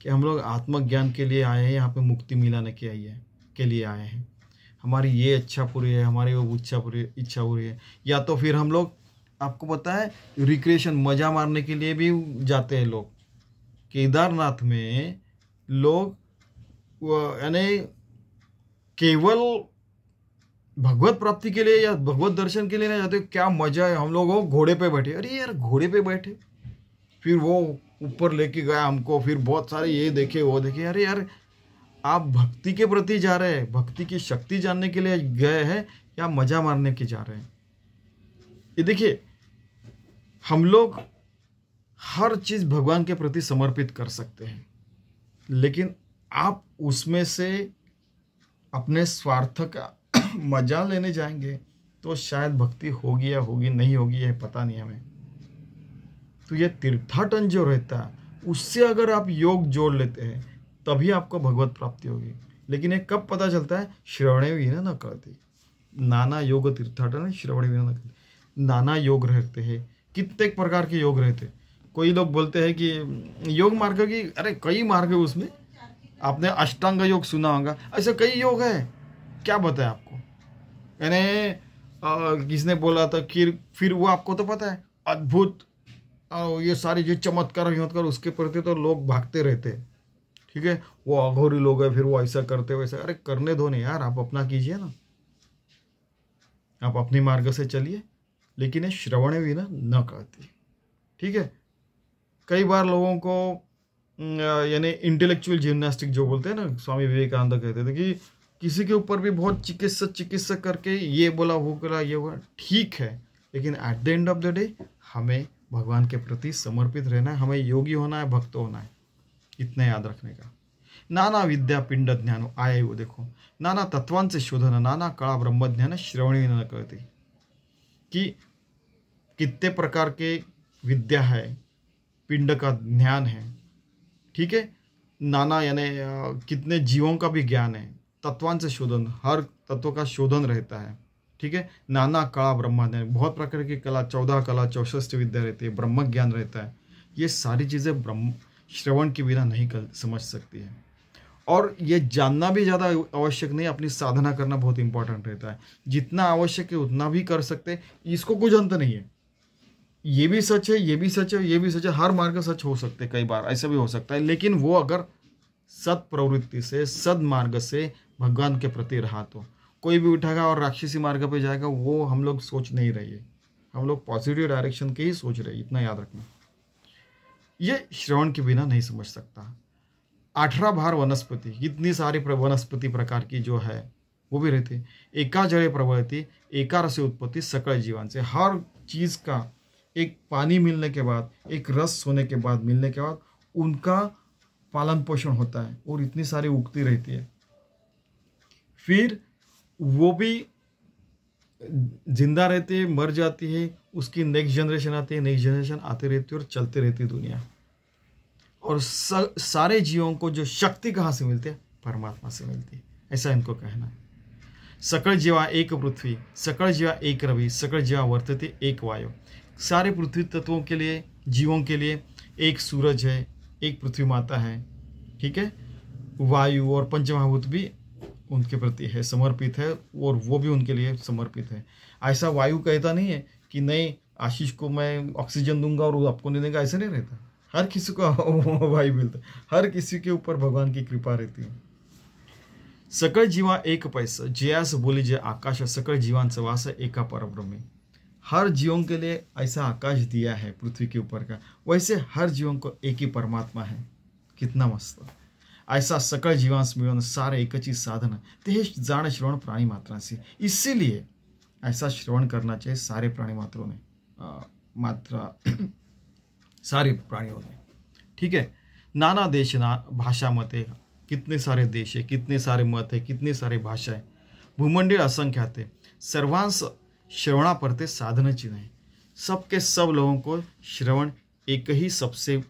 कि हम लोग आत्मज्ञान के लिए आए हैं यहाँ पे मुक्ति मिलाने के आई है के लिए आए हैं हमारी ये इच्छा पूरी है हमारी वो इच्छा पूरी इच्छा पूरी है या तो फिर हम लोग आपको पता है रिक्रिएशन मज़ा मारने के लिए भी जाते हैं लोग केदारनाथ में लोग यानी केवल भगवत प्राप्ति के लिए या भगवत दर्शन के लिए ना जाते तो क्या मजा है हम लोग वो घोड़े पे बैठे अरे यार घोड़े पे बैठे फिर वो ऊपर लेके गया हमको फिर बहुत सारे ये देखे वो देखे अरे यार आप भक्ति के प्रति जा रहे हैं भक्ति की शक्ति जानने के लिए गए हैं या मजा मारने के जा रहे हैं ये देखिए हम लोग हर चीज़ भगवान के प्रति समर्पित कर सकते हैं लेकिन आप उसमें से अपने स्वार्थ का मजा लेने जाएंगे तो शायद भक्ति होगी या होगी नहीं होगी यह पता नहीं हमें तो यह तीर्थाटन जो रहता है उससे अगर आप योग जोड़ लेते हैं तभी आपको भगवत प्राप्ति होगी लेकिन ये कब पता चलता है श्रवण विना न करती नाना योग तीर्थाटन श्रवण विना न करती नाना योग रहते हैं कितने प्रकार के योग रहते हैं कोई लोग बोलते हैं कि योग मार्ग की अरे कई मार्ग है उसमें आपने अष्टांग योग सुना होगा ऐसे कई योग है क्या बताएं आपको यानी किसने बोला था कि फिर वो आपको तो पता है अद्भुत ये सारी जो चमत्कार चमत्कार उसके प्रति तो लोग भागते रहते हैं ठीक है वो अघोरी लोग है फिर वो ऐसा करते वैसा अरे करने दो नहीं यार आप अपना कीजिए ना आप अपने मार्ग से चलिए लेकिन ये श्रवण भी ना न कहती ठीक है कई बार लोगों को यानी इंटेलेक्चुअल जिम्नास्टिक जो बोलते हैं ना स्वामी विवेकानंद कहते थे कि किसी के ऊपर भी बहुत चिकित्सक चिकित्सक करके ये बोला वो बोला ये बोला ठीक है लेकिन at the end of the day हमें भगवान के प्रति समर्पित रहना है हमें योगी होना है भक्त होना है इतना याद रखने का नाना विद्या पिंड ज्ञान आए वो देखो नाना तत्वान से शोधन नाना कला ब्रह्मज्ञान श्रवणी न करते कि कितने प्रकार के विद्या है पिंड का ज्ञान है ठीक है नाना यानी कितने जीवों का भी ज्ञान है तत्वांश शोधन हर तत्व का शोधन रहता है ठीक है नाना कला ब्रह्मांड बहुत प्रकार की कला चौदह कला चौसठ विद्या रहती है ब्रह्म ज्ञान रहता है ये सारी चीज़ें ब्रह्म श्रवण के बिना नहीं कर समझ सकती है और ये जानना भी ज़्यादा आवश्यक नहीं अपनी साधना करना बहुत इंपॉर्टेंट रहता है जितना आवश्यक है उतना भी कर सकते इसको कुछ अंत नहीं है ये भी सच है ये भी सच है ये भी सच है हर मार्ग सच हो सकते कई बार ऐसा भी हो सकता है लेकिन वो अगर सत प्रवृत्ति से सद मार्ग से भगवान के प्रति रहा तो कोई भी उठेगा और राक्षसी मार्ग पे जाएगा वो हम लोग सोच नहीं रही हम लोग पॉजिटिव डायरेक्शन के ही सोच रहे इतना याद रखना ये श्रवण के बिना नहीं समझ सकता अठारह भार वनस्पति इतनी सारी वनस्पति प्रकार की जो है वो भी रहती एका जड़े प्रवृत्ति एका रस उत्पत्ति सकल जीवन से हर चीज़ का एक पानी मिलने के बाद एक रस होने के बाद मिलने के बाद उनका पालन पोषण होता है और इतनी सारी उगती रहती है फिर वो भी जिंदा रहती है मर जाती है उसकी नेक्स्ट जनरेशन आती है नेक्स्ट जनरेशन आते रहती है और चलते रहती है दुनिया और सारे जीवों को जो शक्ति कहाँ से मिलती है परमात्मा से मिलती है ऐसा इनको कहना है सकल जीवा एक पृथ्वी सकल जीवा एक रवि सकल जीवा वर्तते एक वायु सारे पृथ्वी तत्वों के लिए जीवों के लिए एक सूरज है एक पृथ्वी माता है ठीक है वायु और पंचमहाभूत भी उनके प्रति है समर्पित है और वो भी उनके लिए समर्पित है ऐसा वायु कहता नहीं है कि नहीं आशीष को मैं ऑक्सीजन दूंगा और वो आपको नहीं देगा ऐसे नहीं रहता हर किसी को वायु मिलता हर किसी के ऊपर भगवान की कृपा रहती है सकल जीवा एक पैसा जयास बोली जय आकाश जीवन जीवांचा वास एका परब्रह्मी हर जीवों के लिए ऐसा आकाश दिया है पृथ्वी के ऊपर का वैसे हर जीवों को एक ही परमात्मा है कितना मस्त ऐसा सकल जीवांश मिळवणं सारे एकची साधन ते हे जाणं श्रवण प्राणी मात्रा से इसीलिए ऐसा श्रवण करना चाहिए सारे प्राणी मात्रों ने मात्रा सारे प्राणियों ने ठीक है नाना देश ना भाषा मत है कितने सारे देश है कितने सारे मत है कितने सारे भाषा है भूमंडल असंख्यात है सर्वांश श्रवणा परते साधन चिन्ह है सबके सब लोगों को श्रवण एक ही सबसे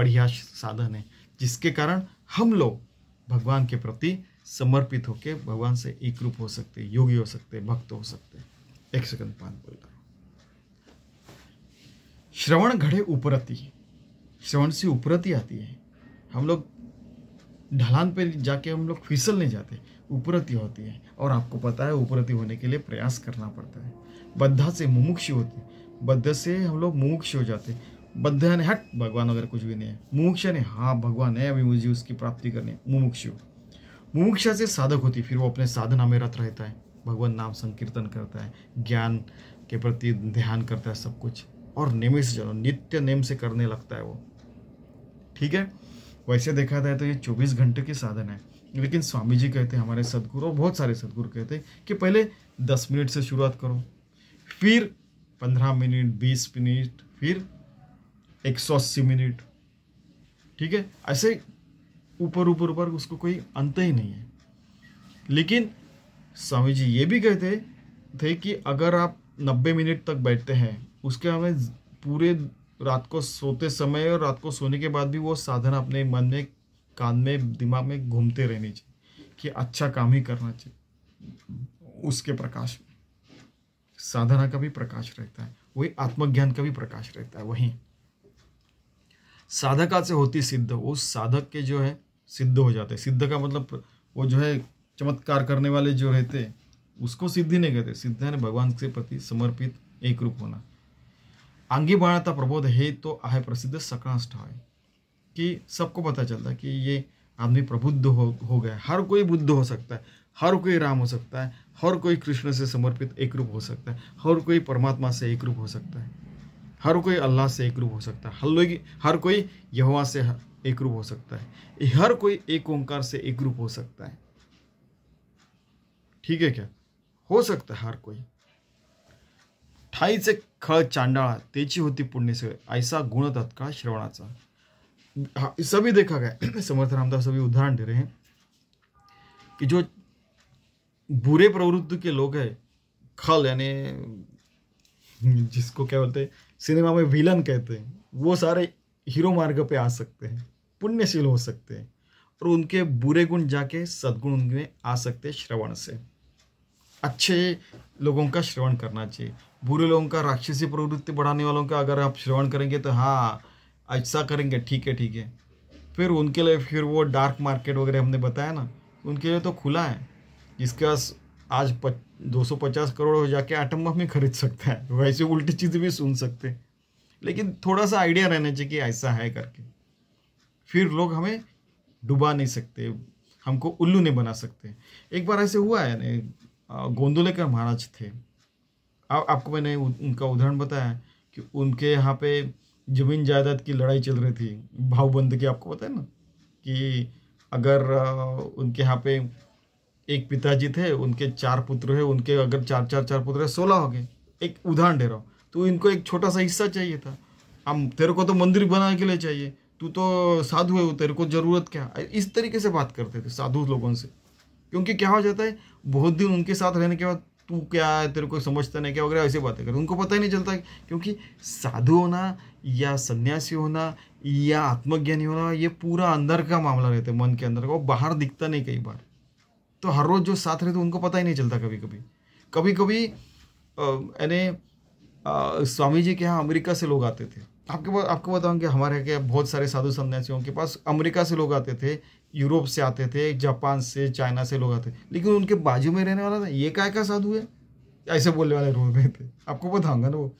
बढ़िया साधन है जिसके कारण हम लोग भगवान के प्रति समर्पित होकर भगवान से एक रूप हो सकते योगी हो सकते भक्त हो सकते एक सेकंड पान बोल रहा श्रवण घड़े उपरती श्रवण से उपरती आती है हम लोग ढलान पर जाके हम लोग फिसल नहीं जाते उपरती होती है और आपको पता है उपरती होने के लिए प्रयास करना पड़ता है बद्धा से मुमुक्ष होती बद्ध से हम लोग मुमुक्ष हो जाते बद्ध ने हट भगवान वगैरह कुछ भी नहीं है मुमुक्ष ने हाँ भगवान है अभी मुझे उसकी प्राप्ति करनी है मुमुक्ष मुमुक्षा से साधक होती फिर वो अपने साधना में रत रहता है भगवान नाम संकीर्तन करता है ज्ञान के प्रति ध्यान करता है सब कुछ और नेम से चलो नित्य नेम से करने लगता है वो ठीक है वैसे देखा जाए तो ये चौबीस घंटे के साधन है लेकिन स्वामी जी कहते हैं हमारे सदगुरु और बहुत सारे सदगुरु कहते हैं कि पहले दस मिनट से शुरुआत करो फिर पंद्रह मिनट बीस मिनट फिर एक सौ अस्सी मिनट ठीक है ऐसे ऊपर ऊपर ऊपर उसको कोई अंत ही नहीं है लेकिन स्वामी जी ये भी कहते थे कि अगर आप नब्बे मिनट तक बैठते हैं उसके हमें पूरे रात को सोते समय और रात को सोने के बाद भी वो साधना अपने मन में कान में दिमाग में घूमते रहनी चाहिए कि अच्छा काम ही करना चाहिए उसके प्रकाश साधना का भी प्रकाश रहता है वही आत्मज्ञान का भी प्रकाश रहता है वहीं साधका से होती सिद्ध वो साधक के जो है सिद्ध हो जाते सिद्ध का मतलब वो जो है चमत्कार करने वाले जो रहते उसको सिद्धि नहीं कहते सिद्ध है भगवान के प्रति समर्पित एक रूप होना आंगी बाणाता प्रबोध हे तो आह प्रसिद्ध सकाष्ठ है कि सबको पता चलता है कि ये आदमी प्रबुद्ध हो हो गया हर कोई बुद्ध हो सकता है हर कोई राम हो सकता है हर कोई कृष्ण से समर्पित एक रूप हो सकता है हर कोई परमात्मा से एक रूप हो सकता है हर कोई अल्लाह से एक रूप हो सकता है हर हर कोई यहवा से एक रूप हो सकता है हर कोई एक ओंकार से एक रूप हो सकता है ठीक है क्या हो सकता है हर कोई से खळ चांडा तेजी होती से ऐसा गुण श्रवणा श्रवणाचा सभी देखा गया समर्थ रामदास सभी उदाहरण दे रहे हैं कि जो बुरे प्रवृत्ति के लोग हैं खल यानी जिसको क्या बोलते हैं सिनेमा में विलन कहते हैं वो सारे हीरो मार्ग पे आ सकते हैं पुण्यशील हो सकते हैं और उनके बुरे गुण जाके सद्गुण उनमें आ सकते हैं श्रवण से अच्छे लोगों का श्रवण करना चाहिए बुरे लोगों का राक्षसी प्रवृत्ति बढ़ाने वालों का अगर आप श्रवण करेंगे तो हाँ ऐसा करेंगे ठीक है ठीक है फिर उनके लिए फिर वो डार्क मार्केट वगैरह हमने बताया ना उनके लिए तो खुला है जिसका आज सौ पचास करोड़ हो जाके आइटम बम में खरीद सकता है वैसे उल्टी चीज़ें भी सुन सकते हैं लेकिन थोड़ा सा आइडिया रहना चाहिए कि ऐसा है करके फिर लोग हमें डुबा नहीं सकते हमको उल्लू नहीं बना सकते एक बार ऐसे हुआ है गोंदुले का महाराज थे अब आपको मैंने उनका उदाहरण बताया कि उनके यहाँ पे जमीन जायदाद की लड़ाई चल रही थी भावबंद की आपको पता है ना कि अगर उनके यहाँ पे एक पिताजी थे उनके चार पुत्र है उनके अगर चार चार चार पुत्र है सोलह हो गए एक उदाहरण दे रहा हूँ तो इनको एक छोटा सा हिस्सा चाहिए था हम तेरे को तो मंदिर बनाने के लिए चाहिए तू तो साधु है तेरे को ज़रूरत क्या इस तरीके से बात करते थे साधु लोगों से क्योंकि क्या हो जाता है बहुत दिन उनके साथ रहने के बाद तू क्या है तेरे को समझता नहीं क्या वगैरह ऐसी बातें कर उनको पता ही नहीं चलता क्योंकि साधु होना या सन्यासी होना या आत्मज्ञानी होना ये पूरा अंदर का मामला रहता है मन के अंदर का वो बाहर दिखता नहीं कई बार तो हर रोज़ जो साथ रहते उनको पता ही नहीं चलता कभी कभी कभी कभी यानी स्वामी जी के यहाँ अमेरिका से लोग आते थे आपके पास आपको बताऊँ कि हमारे के बहुत सारे साधु संन्यासियों के पास अमेरिका से लोग आते थे यूरोप से आते थे जापान से चाइना से लोग आते लेकिन उनके बाजू में रहने वाला था ये काय का साधु है ऐसे बोलने वाले रोल रहे थे आपको बताऊँगा ना वो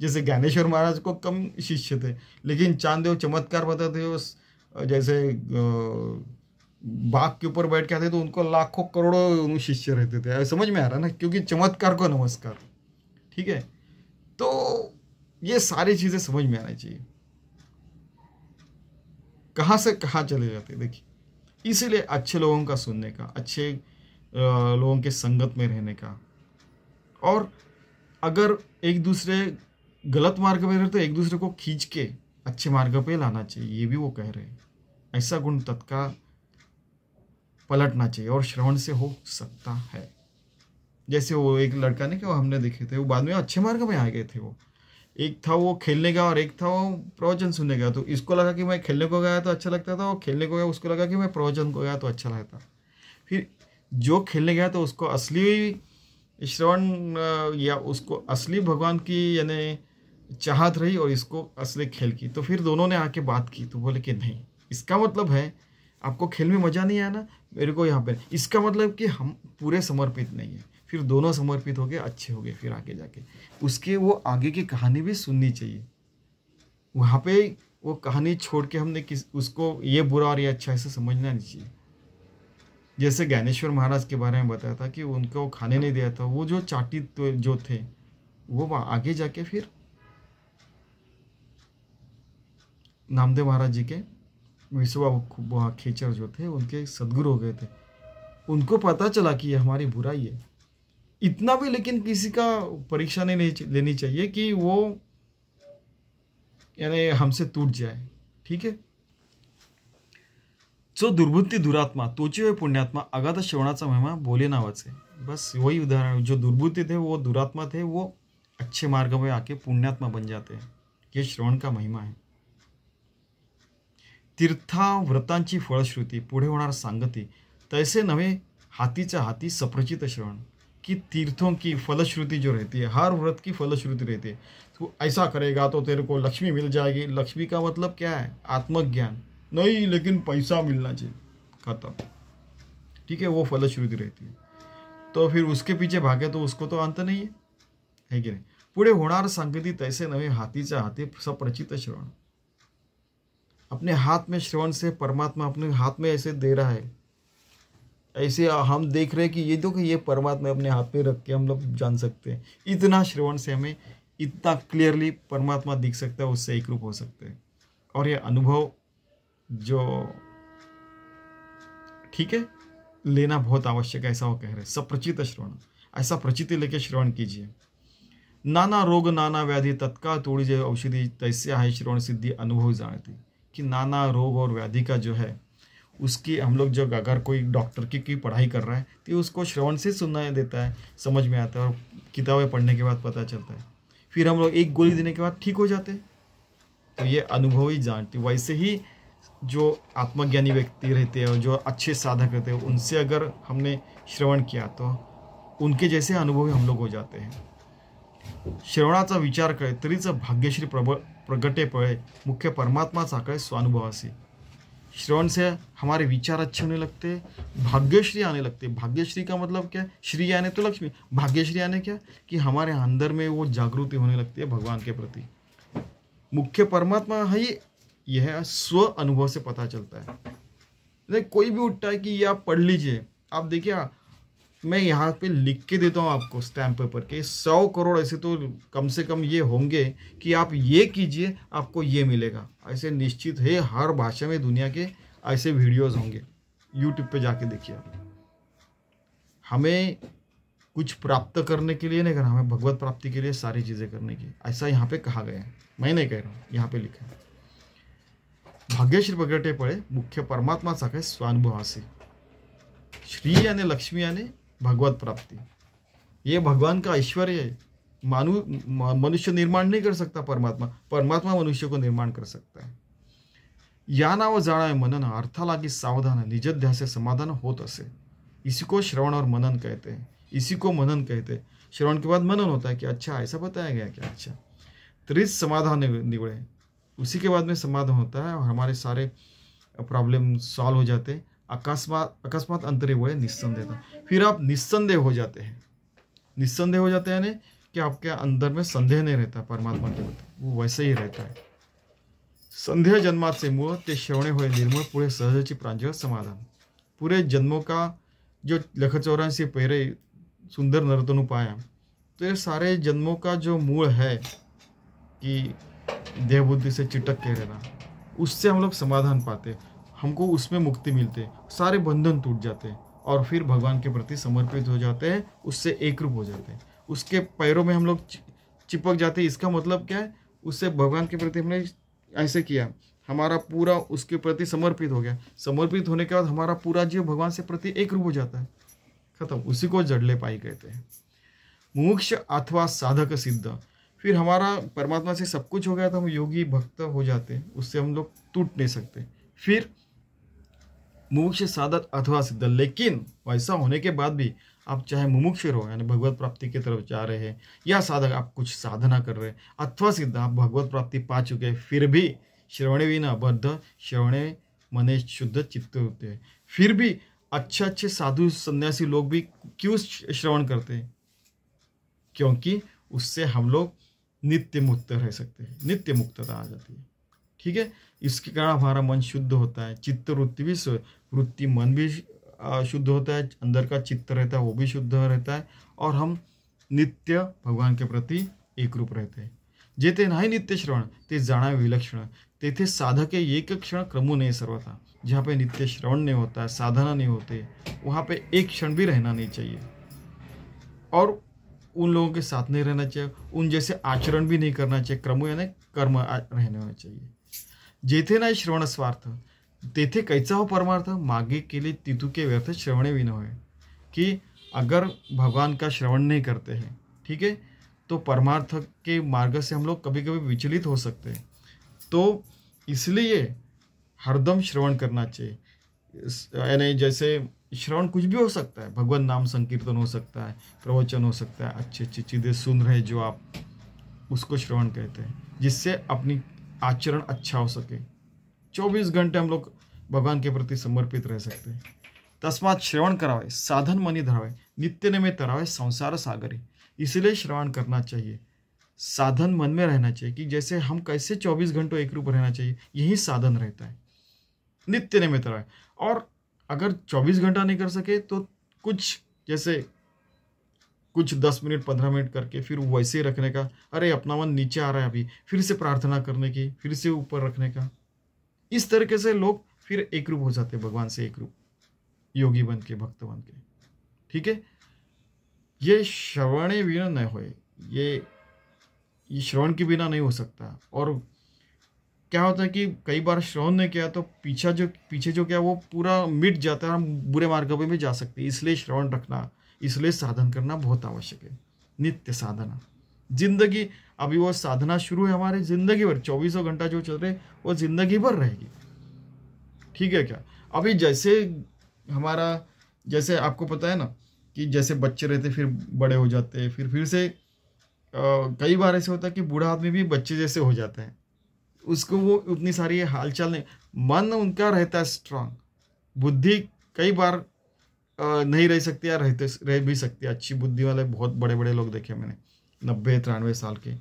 जैसे ज्ञानेश्वर महाराज को कम शिष्य थे लेकिन चांददेव चमत्कार बताते हो जैसे बाघ के ऊपर बैठ के आते तो उनको लाखों करोड़ों शिष्य रहते थे समझ में आ रहा ना क्योंकि चमत्कार को नमस्कार ठीक है तो ये सारी चीज़ें समझ में आना चाहिए कहाँ से कहाँ चले जाते देखिए इसीलिए अच्छे लोगों का सुनने का अच्छे लोगों के संगत में रहने का और अगर एक दूसरे गलत मार्ग पर रहे तो एक दूसरे को खींच के अच्छे मार्ग पे लाना चाहिए ये भी वो कह रहे हैं ऐसा गुण तत्काल पलटना चाहिए और श्रवण से हो सकता है जैसे वो एक लड़का ने वो हमने देखे थे वो बाद में अच्छे मार्ग में आ गए थे वो एक था वो खेलने का और एक था वो प्रवचन सुनने का तो इसको लगा कि मैं खेलने को गया तो अच्छा लगता था वो खेलने को गया उसको लगा कि मैं प्रवचन को गया तो अच्छा लगता फिर जो खेलने गया तो उसको असली श्रवण या उसको असली भगवान की यानी चाहत रही और इसको असली खेल की तो फिर दोनों ने आके बात की तो बोले कि नहीं इसका मतलब है आपको खेल में मज़ा नहीं आया ना मेरे को यहाँ पे इसका मतलब कि हम पूरे समर्पित नहीं है फिर दोनों समर्पित हो गए अच्छे हो गए फिर आगे जाके उसके वो आगे की कहानी भी सुननी चाहिए वहाँ पे वो कहानी छोड़ के हमने किस उसको ये बुरा और ये अच्छा ऐसे समझना नहीं चाहिए जैसे ज्ञानेश्वर महाराज के बारे में बताया था कि उनको खाने नहीं दिया था वो जो चाटी तो जो थे वो आगे जाके फिर नामदेव महाराज जी के वहाँ खेचर जो थे उनके सदगुरु हो गए थे उनको पता चला कि ये हमारी बुराई है इतना भी लेकिन किसी का परीक्षा नहीं लेनी चाहिए कि वो यानी हमसे टूट जाए ठीक है जो दुर्बुद्धि दुरात्मा तोची वे पुण्यात्मा अगाध श्रवणाचा महिमा बोले नावाचे बस वही उदाहरण जो दुर्बुद्धि थे वो दुरात्मा थे वो अच्छे मार्ग में आके पुण्यात्मा बन जाते हैं ये श्रवण का महिमा है तीर्थाव्रतांची फळश्रुती पुढे होणार संगति तैसे नवे हाथीचा हाथी सप्रचित श्रवण कि तीर्थों की फलश्रुति जो रहती है हर व्रत की फलश्रुति रहती है तो ऐसा करेगा तो तेरे को लक्ष्मी मिल जाएगी लक्ष्मी का मतलब क्या है आत्मज्ञान नहीं लेकिन पैसा मिलना चाहिए खत्म ठीक है वो फलश्रुति रहती है तो फिर उसके पीछे भागे तो उसको तो अंत नहीं है है कि नहीं पूरे होना संगति तैसे नवे हाथी हाथी सप्रचित श्रवण अपने हाथ में श्रवण से परमात्मा अपने हाथ में ऐसे दे रहा है ऐसे हम देख रहे हैं कि ये तो कि ये परमात्मा अपने हाथ में रख के हम लोग जान सकते हैं इतना श्रवण से हमें इतना क्लियरली परमात्मा दिख सकता है उससे एक रूप हो सकते हैं और ये अनुभव जो ठीक है लेना बहुत आवश्यक है ऐसा वो कह रहे हैं सप्रचित श्रवण ऐसा प्रचिति लेके श्रवण कीजिए नाना रोग नाना व्याधि तत्काल तोड़ी जाए औषधि तैसे है श्रवण सिद्धि अनुभव जानती कि नाना रोग और व्याधि का जो है उसकी हम लोग जब अगर कोई डॉक्टर की, की पढ़ाई कर रहा है तो उसको श्रवण से सुनना देता है समझ में आता है और किताबें पढ़ने के बाद पता चलता है फिर हम लोग एक गोली देने के बाद ठीक हो जाते हैं तो ये अनुभव ही जानते वैसे ही जो आत्मज्ञानी व्यक्ति रहते हैं और जो अच्छे साधक रहते हैं उनसे अगर हमने श्रवण किया तो उनके जैसे अनुभव हम लोग हो जाते हैं श्रवणाचा विचार करें तरीच भाग्यश्री प्रबल प्रगटे पड़े मुख्य परमात्मा कहे स्वानुभव से श्रवण से हमारे विचार अच्छे होने लगते भाग्यश्री आने लगते भाग्यश्री का मतलब क्या श्री आने तो लक्ष्मी भाग्यश्री आने क्या कि हमारे अंदर में वो जागृति होने लगती है भगवान के प्रति मुख्य परमात्मा है यह स्व अनुभव से पता चलता है कोई भी उठता है कि ये आप पढ़ लीजिए आप देखिए मैं यहाँ पे लिख के देता हूँ आपको स्टैम्प पेपर के सौ करोड़ ऐसे तो कम से कम ये होंगे कि आप ये कीजिए आपको ये मिलेगा ऐसे निश्चित है हर भाषा में दुनिया के ऐसे वीडियोस होंगे यूट्यूब पे जाके देखिए आप हमें कुछ प्राप्त करने के लिए नहीं करना हमें भगवत प्राप्ति के लिए सारी चीज़ें करने की ऐसा यहाँ पे कहा गया है मैं नहीं कह रहा हूँ यहाँ पे लिखा है भाग्यश्री प्रगटे पड़े मुख्य परमात्मा साखे स्वानुभवासी श्री यानी लक्ष्मी यानी भगवत प्राप्ति ये भगवान का ऐश्वर्य है मानु मनुष्य निर्माण नहीं कर सकता परमात्मा परमात्मा मनुष्य को निर्माण कर सकता है या ना वो जाना है मनन अर्थाला की सावधान निजध्या से समाधान होत असे इसी को श्रवण और मनन कहते हैं इसी को मनन कहते हैं श्रवण के बाद मनन होता है कि अच्छा ऐसा बताया गया कि अच्छा त्रिज समाधान निवड़े उसी के बाद में समाधान होता है और हमारे सारे प्रॉब्लम सॉल्व हो जाते अकस्मात अकस्मात अंतरे हुए निस्संदेह निस्संदेहता फिर आप निस्संदेह हो जाते हैं निस्संदेह हो जाते हैं कि आपके अंदर में संदेह नहीं रहता परमात्मा के प्रति वो वैसे ही रहता है संदेह से मूल ते श्रवणे होय पूरे पुढे सहजची प्रांजळ समाधान पूरे जन्मों का जो लख चौरासी पेरे सुंदर नर्तन पाया तो ये सारे जन्मों का जो मूल है कि देवबुद्धि से चिटक के रहना उससे हम लोग समाधान पाते हमको उसमें मुक्ति मिलते सारे बंधन टूट जाते हैं और फिर भगवान के प्रति समर्पित हो जाते हैं उससे एक रूप हो जाते हैं उसके पैरों में हम लोग चिपक जाते हैं इसका मतलब क्या है उससे भगवान के प्रति हमने ऐसे किया हमारा पूरा उसके प्रति समर्पित हो गया समर्पित होने के बाद हमारा पूरा जीव भगवान से प्रति एक रूप हो जाता है खत्म उसी को जड़ले पाई कहते हैं मोक्ष अथवा साधक सिद्ध फिर हमारा परमात्मा से सब कुछ हो गया तो हम योगी भक्त हो जाते हैं उससे हम लोग टूट नहीं सकते फिर मुमुक्ष साधक अथवा सिद्ध लेकिन वैसा होने के बाद भी आप चाहे मुमुक्ष रहो यानी भगवत प्राप्ति की तरफ जा रहे हैं या साधक आप कुछ साधना कर रहे हैं अथवा सिद्ध आप भगवत प्राप्ति पा चुके हैं फिर भी श्रवण विना बद्ध श्रवण मने शुद्ध चित्त होते हैं फिर भी अच्छे अच्छे साधु सन्यासी लोग भी क्यों श्रवण करते हैं क्योंकि उससे हम लोग नित्य मुक्त रह सकते हैं नित्य मुक्तता आ जाती है ठीक है इसके कारण हमारा मन शुद्ध होता है चित्त वृत्ति भी वृत्ति मन भी शुद्ध होता है अंदर का चित्त रहता है वो भी शुद्ध रहता है और हम नित्य भगवान के प्रति एक रूप रहते हैं जे ते नाही नित्य श्रवण ते जाना विलक्षण तेथे साधक एक क्षण क्रमो नहीं सर्वथा जहाँ पे नित्य श्रवण नहीं होता है साधना नहीं होते वहाँ पे एक क्षण भी रहना नहीं चाहिए और उन लोगों के साथ नहीं रहना चाहिए उन जैसे आचरण भी नहीं करना चाहिए क्रमो यानी कर्म रहने होना चाहिए जेथे नाही श्रवण स्वार्थ तेथे कैचा हो परमार्थ मागे के लिए तितु के व्यर्थ श्रवणे विन होए कि अगर भगवान का श्रवण नहीं करते हैं ठीक है तो परमार्थ के मार्ग से हम लोग कभी कभी विचलित हो सकते हैं तो इसलिए हरदम श्रवण करना चाहिए यानी जैसे श्रवण कुछ भी हो सकता है भगवान नाम संकीर्तन हो सकता है प्रवचन हो सकता है अच्छी अच्छी चीज़ें सुन रहे जो आप उसको श्रवण कहते हैं जिससे अपनी आचरण अच्छा हो सके 24 घंटे हम लोग भगवान के प्रति समर्पित रह सकते हैं तस्मात श्रवण करावे साधन मनी धरावे नित्य में तरावे संसार सागरी इसलिए श्रवण करना चाहिए साधन मन में रहना चाहिए कि जैसे हम कैसे 24 घंटों एक रूप रहना चाहिए यही साधन रहता है नित्य निमित्त रहा और अगर 24 घंटा नहीं कर सके तो कुछ जैसे कुछ दस मिनट पंद्रह मिनट करके फिर वैसे ही रखने का अरे अपना मन नीचे आ रहा है अभी फिर से प्रार्थना करने की फिर से ऊपर रखने का इस तरीके से लोग फिर एक रूप हो जाते भगवान से एक रूप योगी बन के भक्त बन के ठीक है ये श्रवण बिना नहीं होए ये ये श्रवण के बिना नहीं हो सकता और क्या होता है कि कई बार श्रवण ने किया तो पीछा जो पीछे जो क्या वो पूरा मिट जाता है हम बुरे मार्ग पर भी जा सकते हैं इसलिए श्रवण रखना इसलिए साधन करना बहुत आवश्यक है नित्य साधना जिंदगी अभी वो साधना शुरू है हमारे जिंदगी भर चौबीसों घंटा जो चल रहे वो जिंदगी भर रहेगी ठीक है क्या अभी जैसे हमारा जैसे आपको पता है ना कि जैसे बच्चे रहते फिर बड़े हो जाते हैं फिर फिर से आ, कई बार ऐसे होता है कि बूढ़ा आदमी भी बच्चे जैसे हो जाते हैं उसको वो उतनी सारी हालचाल नहीं मन उनका रहता है स्ट्रांग बुद्धि कई बार नहीं रह सकते या रहते रह भी सकते अच्छी बुद्धि वाले बहुत बड़े बड़े लोग देखे मैंने नब्बे तिरानवे साल के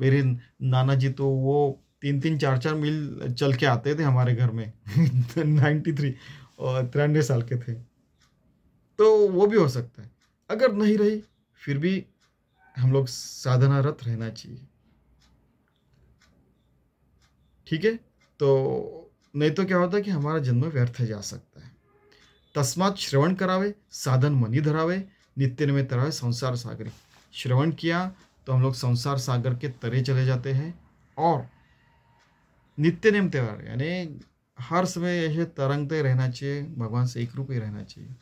मेरे नाना जी तो वो तीन तीन चार चार मील चल के आते थे हमारे घर में नाइन्टी थ्री और तिरानवे साल के थे तो वो भी हो सकता है अगर नहीं रही फिर भी हम लोग साधनारत रहना चाहिए ठीक है तो नहीं तो क्या होता कि हमारा जन्म व्यर्थ जा सकता है तस्मात श्रवण करावे साधन मनी धरावे नित्य निमित्त तरावे संसार सागरी श्रवण किया तो हम लोग संसार सागर के तरे चले जाते हैं और नित्य नियम त्यौहार यानी हर समय ऐसे तरंगते रहना चाहिए भगवान से एक रूप ही रहना चाहिए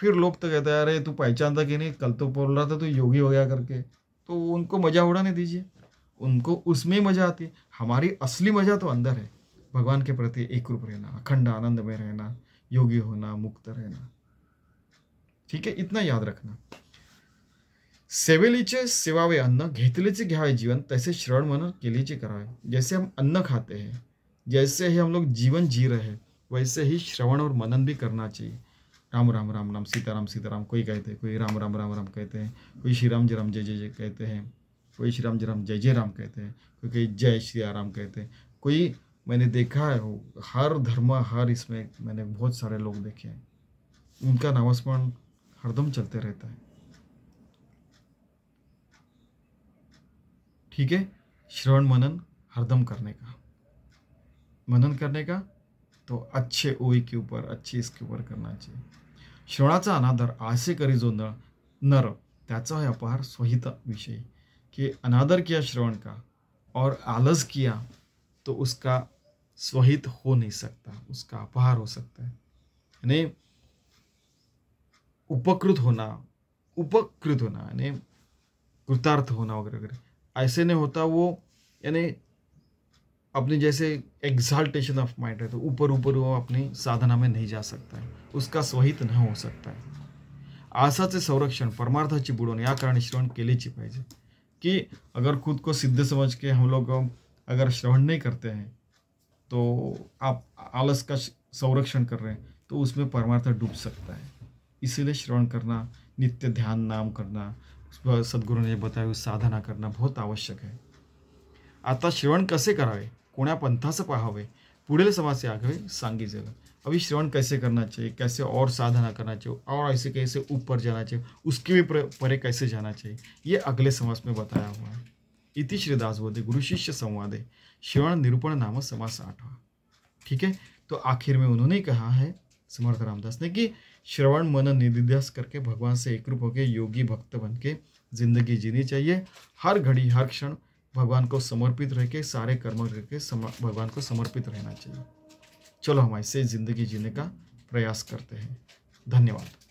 फिर लोग तो कहते हैं अरे तू पहचानता कि नहीं कल तो बोल रहा था तू योगी हो गया करके तो उनको मज़ा उड़ाने दीजिए उनको उसमें ही मज़ा आती है हमारी असली मज़ा तो अंदर है भगवान के प्रति एक रूप रहना अखंड आनंद में रहना योगी होना मुक्त रहना ठीक है इतना याद रखना सेवेलीचे सेवावे अन्न घेतलेचे घ्यावे जीवन तैसे श्रवण मन लिए करावे जैसे हम अन्न खाते हैं जैसे ही हम लोग जीवन जी रहे हैं वैसे ही श्रवण और मनन भी करना चाहिए राम राम राम राम सीताराम सीताराम कोई कहते हैं कोई राम राम राम राम कहते हैं कोई श्री राम जय राम जय जय जय कहते हैं कोई श्री राम जय राम जय जय राम कहते हैं कोई कहीं जय श्री राम कहते हैं कोई मैंने देखा है हर धर्म हर इसमें मैंने बहुत सारे लोग देखे हैं उनका नामस्मरण हरदम चलते रहता है ठीक है श्रवण मनन हरदम करने का मनन करने का तो अच्छे ओई के ऊपर अच्छे इसके ऊपर करना चाहिए श्रवणाचा अनादर आसे करी जो नर त्याचा है अपहार स्वहित विषय कि अनादर किया श्रवण का और आलस किया तो उसका स्वहित हो नहीं सकता उसका अपहार हो सकता है यानी उपकृत होना उपकृत होना यानी कृतार्थ होना वगैरह वगैरह ऐसे नहीं होता वो यानी अपने जैसे एग्जाल्टेशन ऑफ माइंड है तो ऊपर ऊपर वो अपनी साधना में नहीं जा सकता है उसका स्वहित न हो सकता है आशा से संरक्षण परमार्थाची बुडवण या कारण श्रवण केलीची पाहिजे कि अगर खुद को सिद्ध समझ के हम लोग अगर श्रवण नहीं करते हैं तो आप आलस का संरक्षण कर रहे हैं तो उसमें परमार्थ डूब सकता है इसीलिए श्रवण करना नित्य ध्यान नाम करना सदगुरु ने बताया साधना करना बहुत आवश्यक है आता श्रवण कसे करावे को पहावे पुढ़ समाज से आगे सांगी सांगितलेलं अभी श्रवण कैसे करना चाहिए कैसे और साधना करना चाहिए और ऐसे कैसे ऊपर जाना चाहिए उसके भी परे कैसे जाना चाहिए ये अगले समाज में बताया हुआ है इति श्री दासबोधे गुरु शिष्य संवाद है श्रवण निरूपण नाम समास आठवा ठीक है तो आखिर में उन्होंने कहा है समर्थ रामदास ने कि श्रवण मन निधिध्यास करके भगवान से एक रूप होकर योगी भक्त बन के जिंदगी जीनी चाहिए हर घड़ी हर क्षण भगवान को समर्पित रह के सारे कर्म करके भगवान को समर्पित रहना चाहिए चलो हम ऐसे ज़िंदगी जीने का प्रयास करते हैं धन्यवाद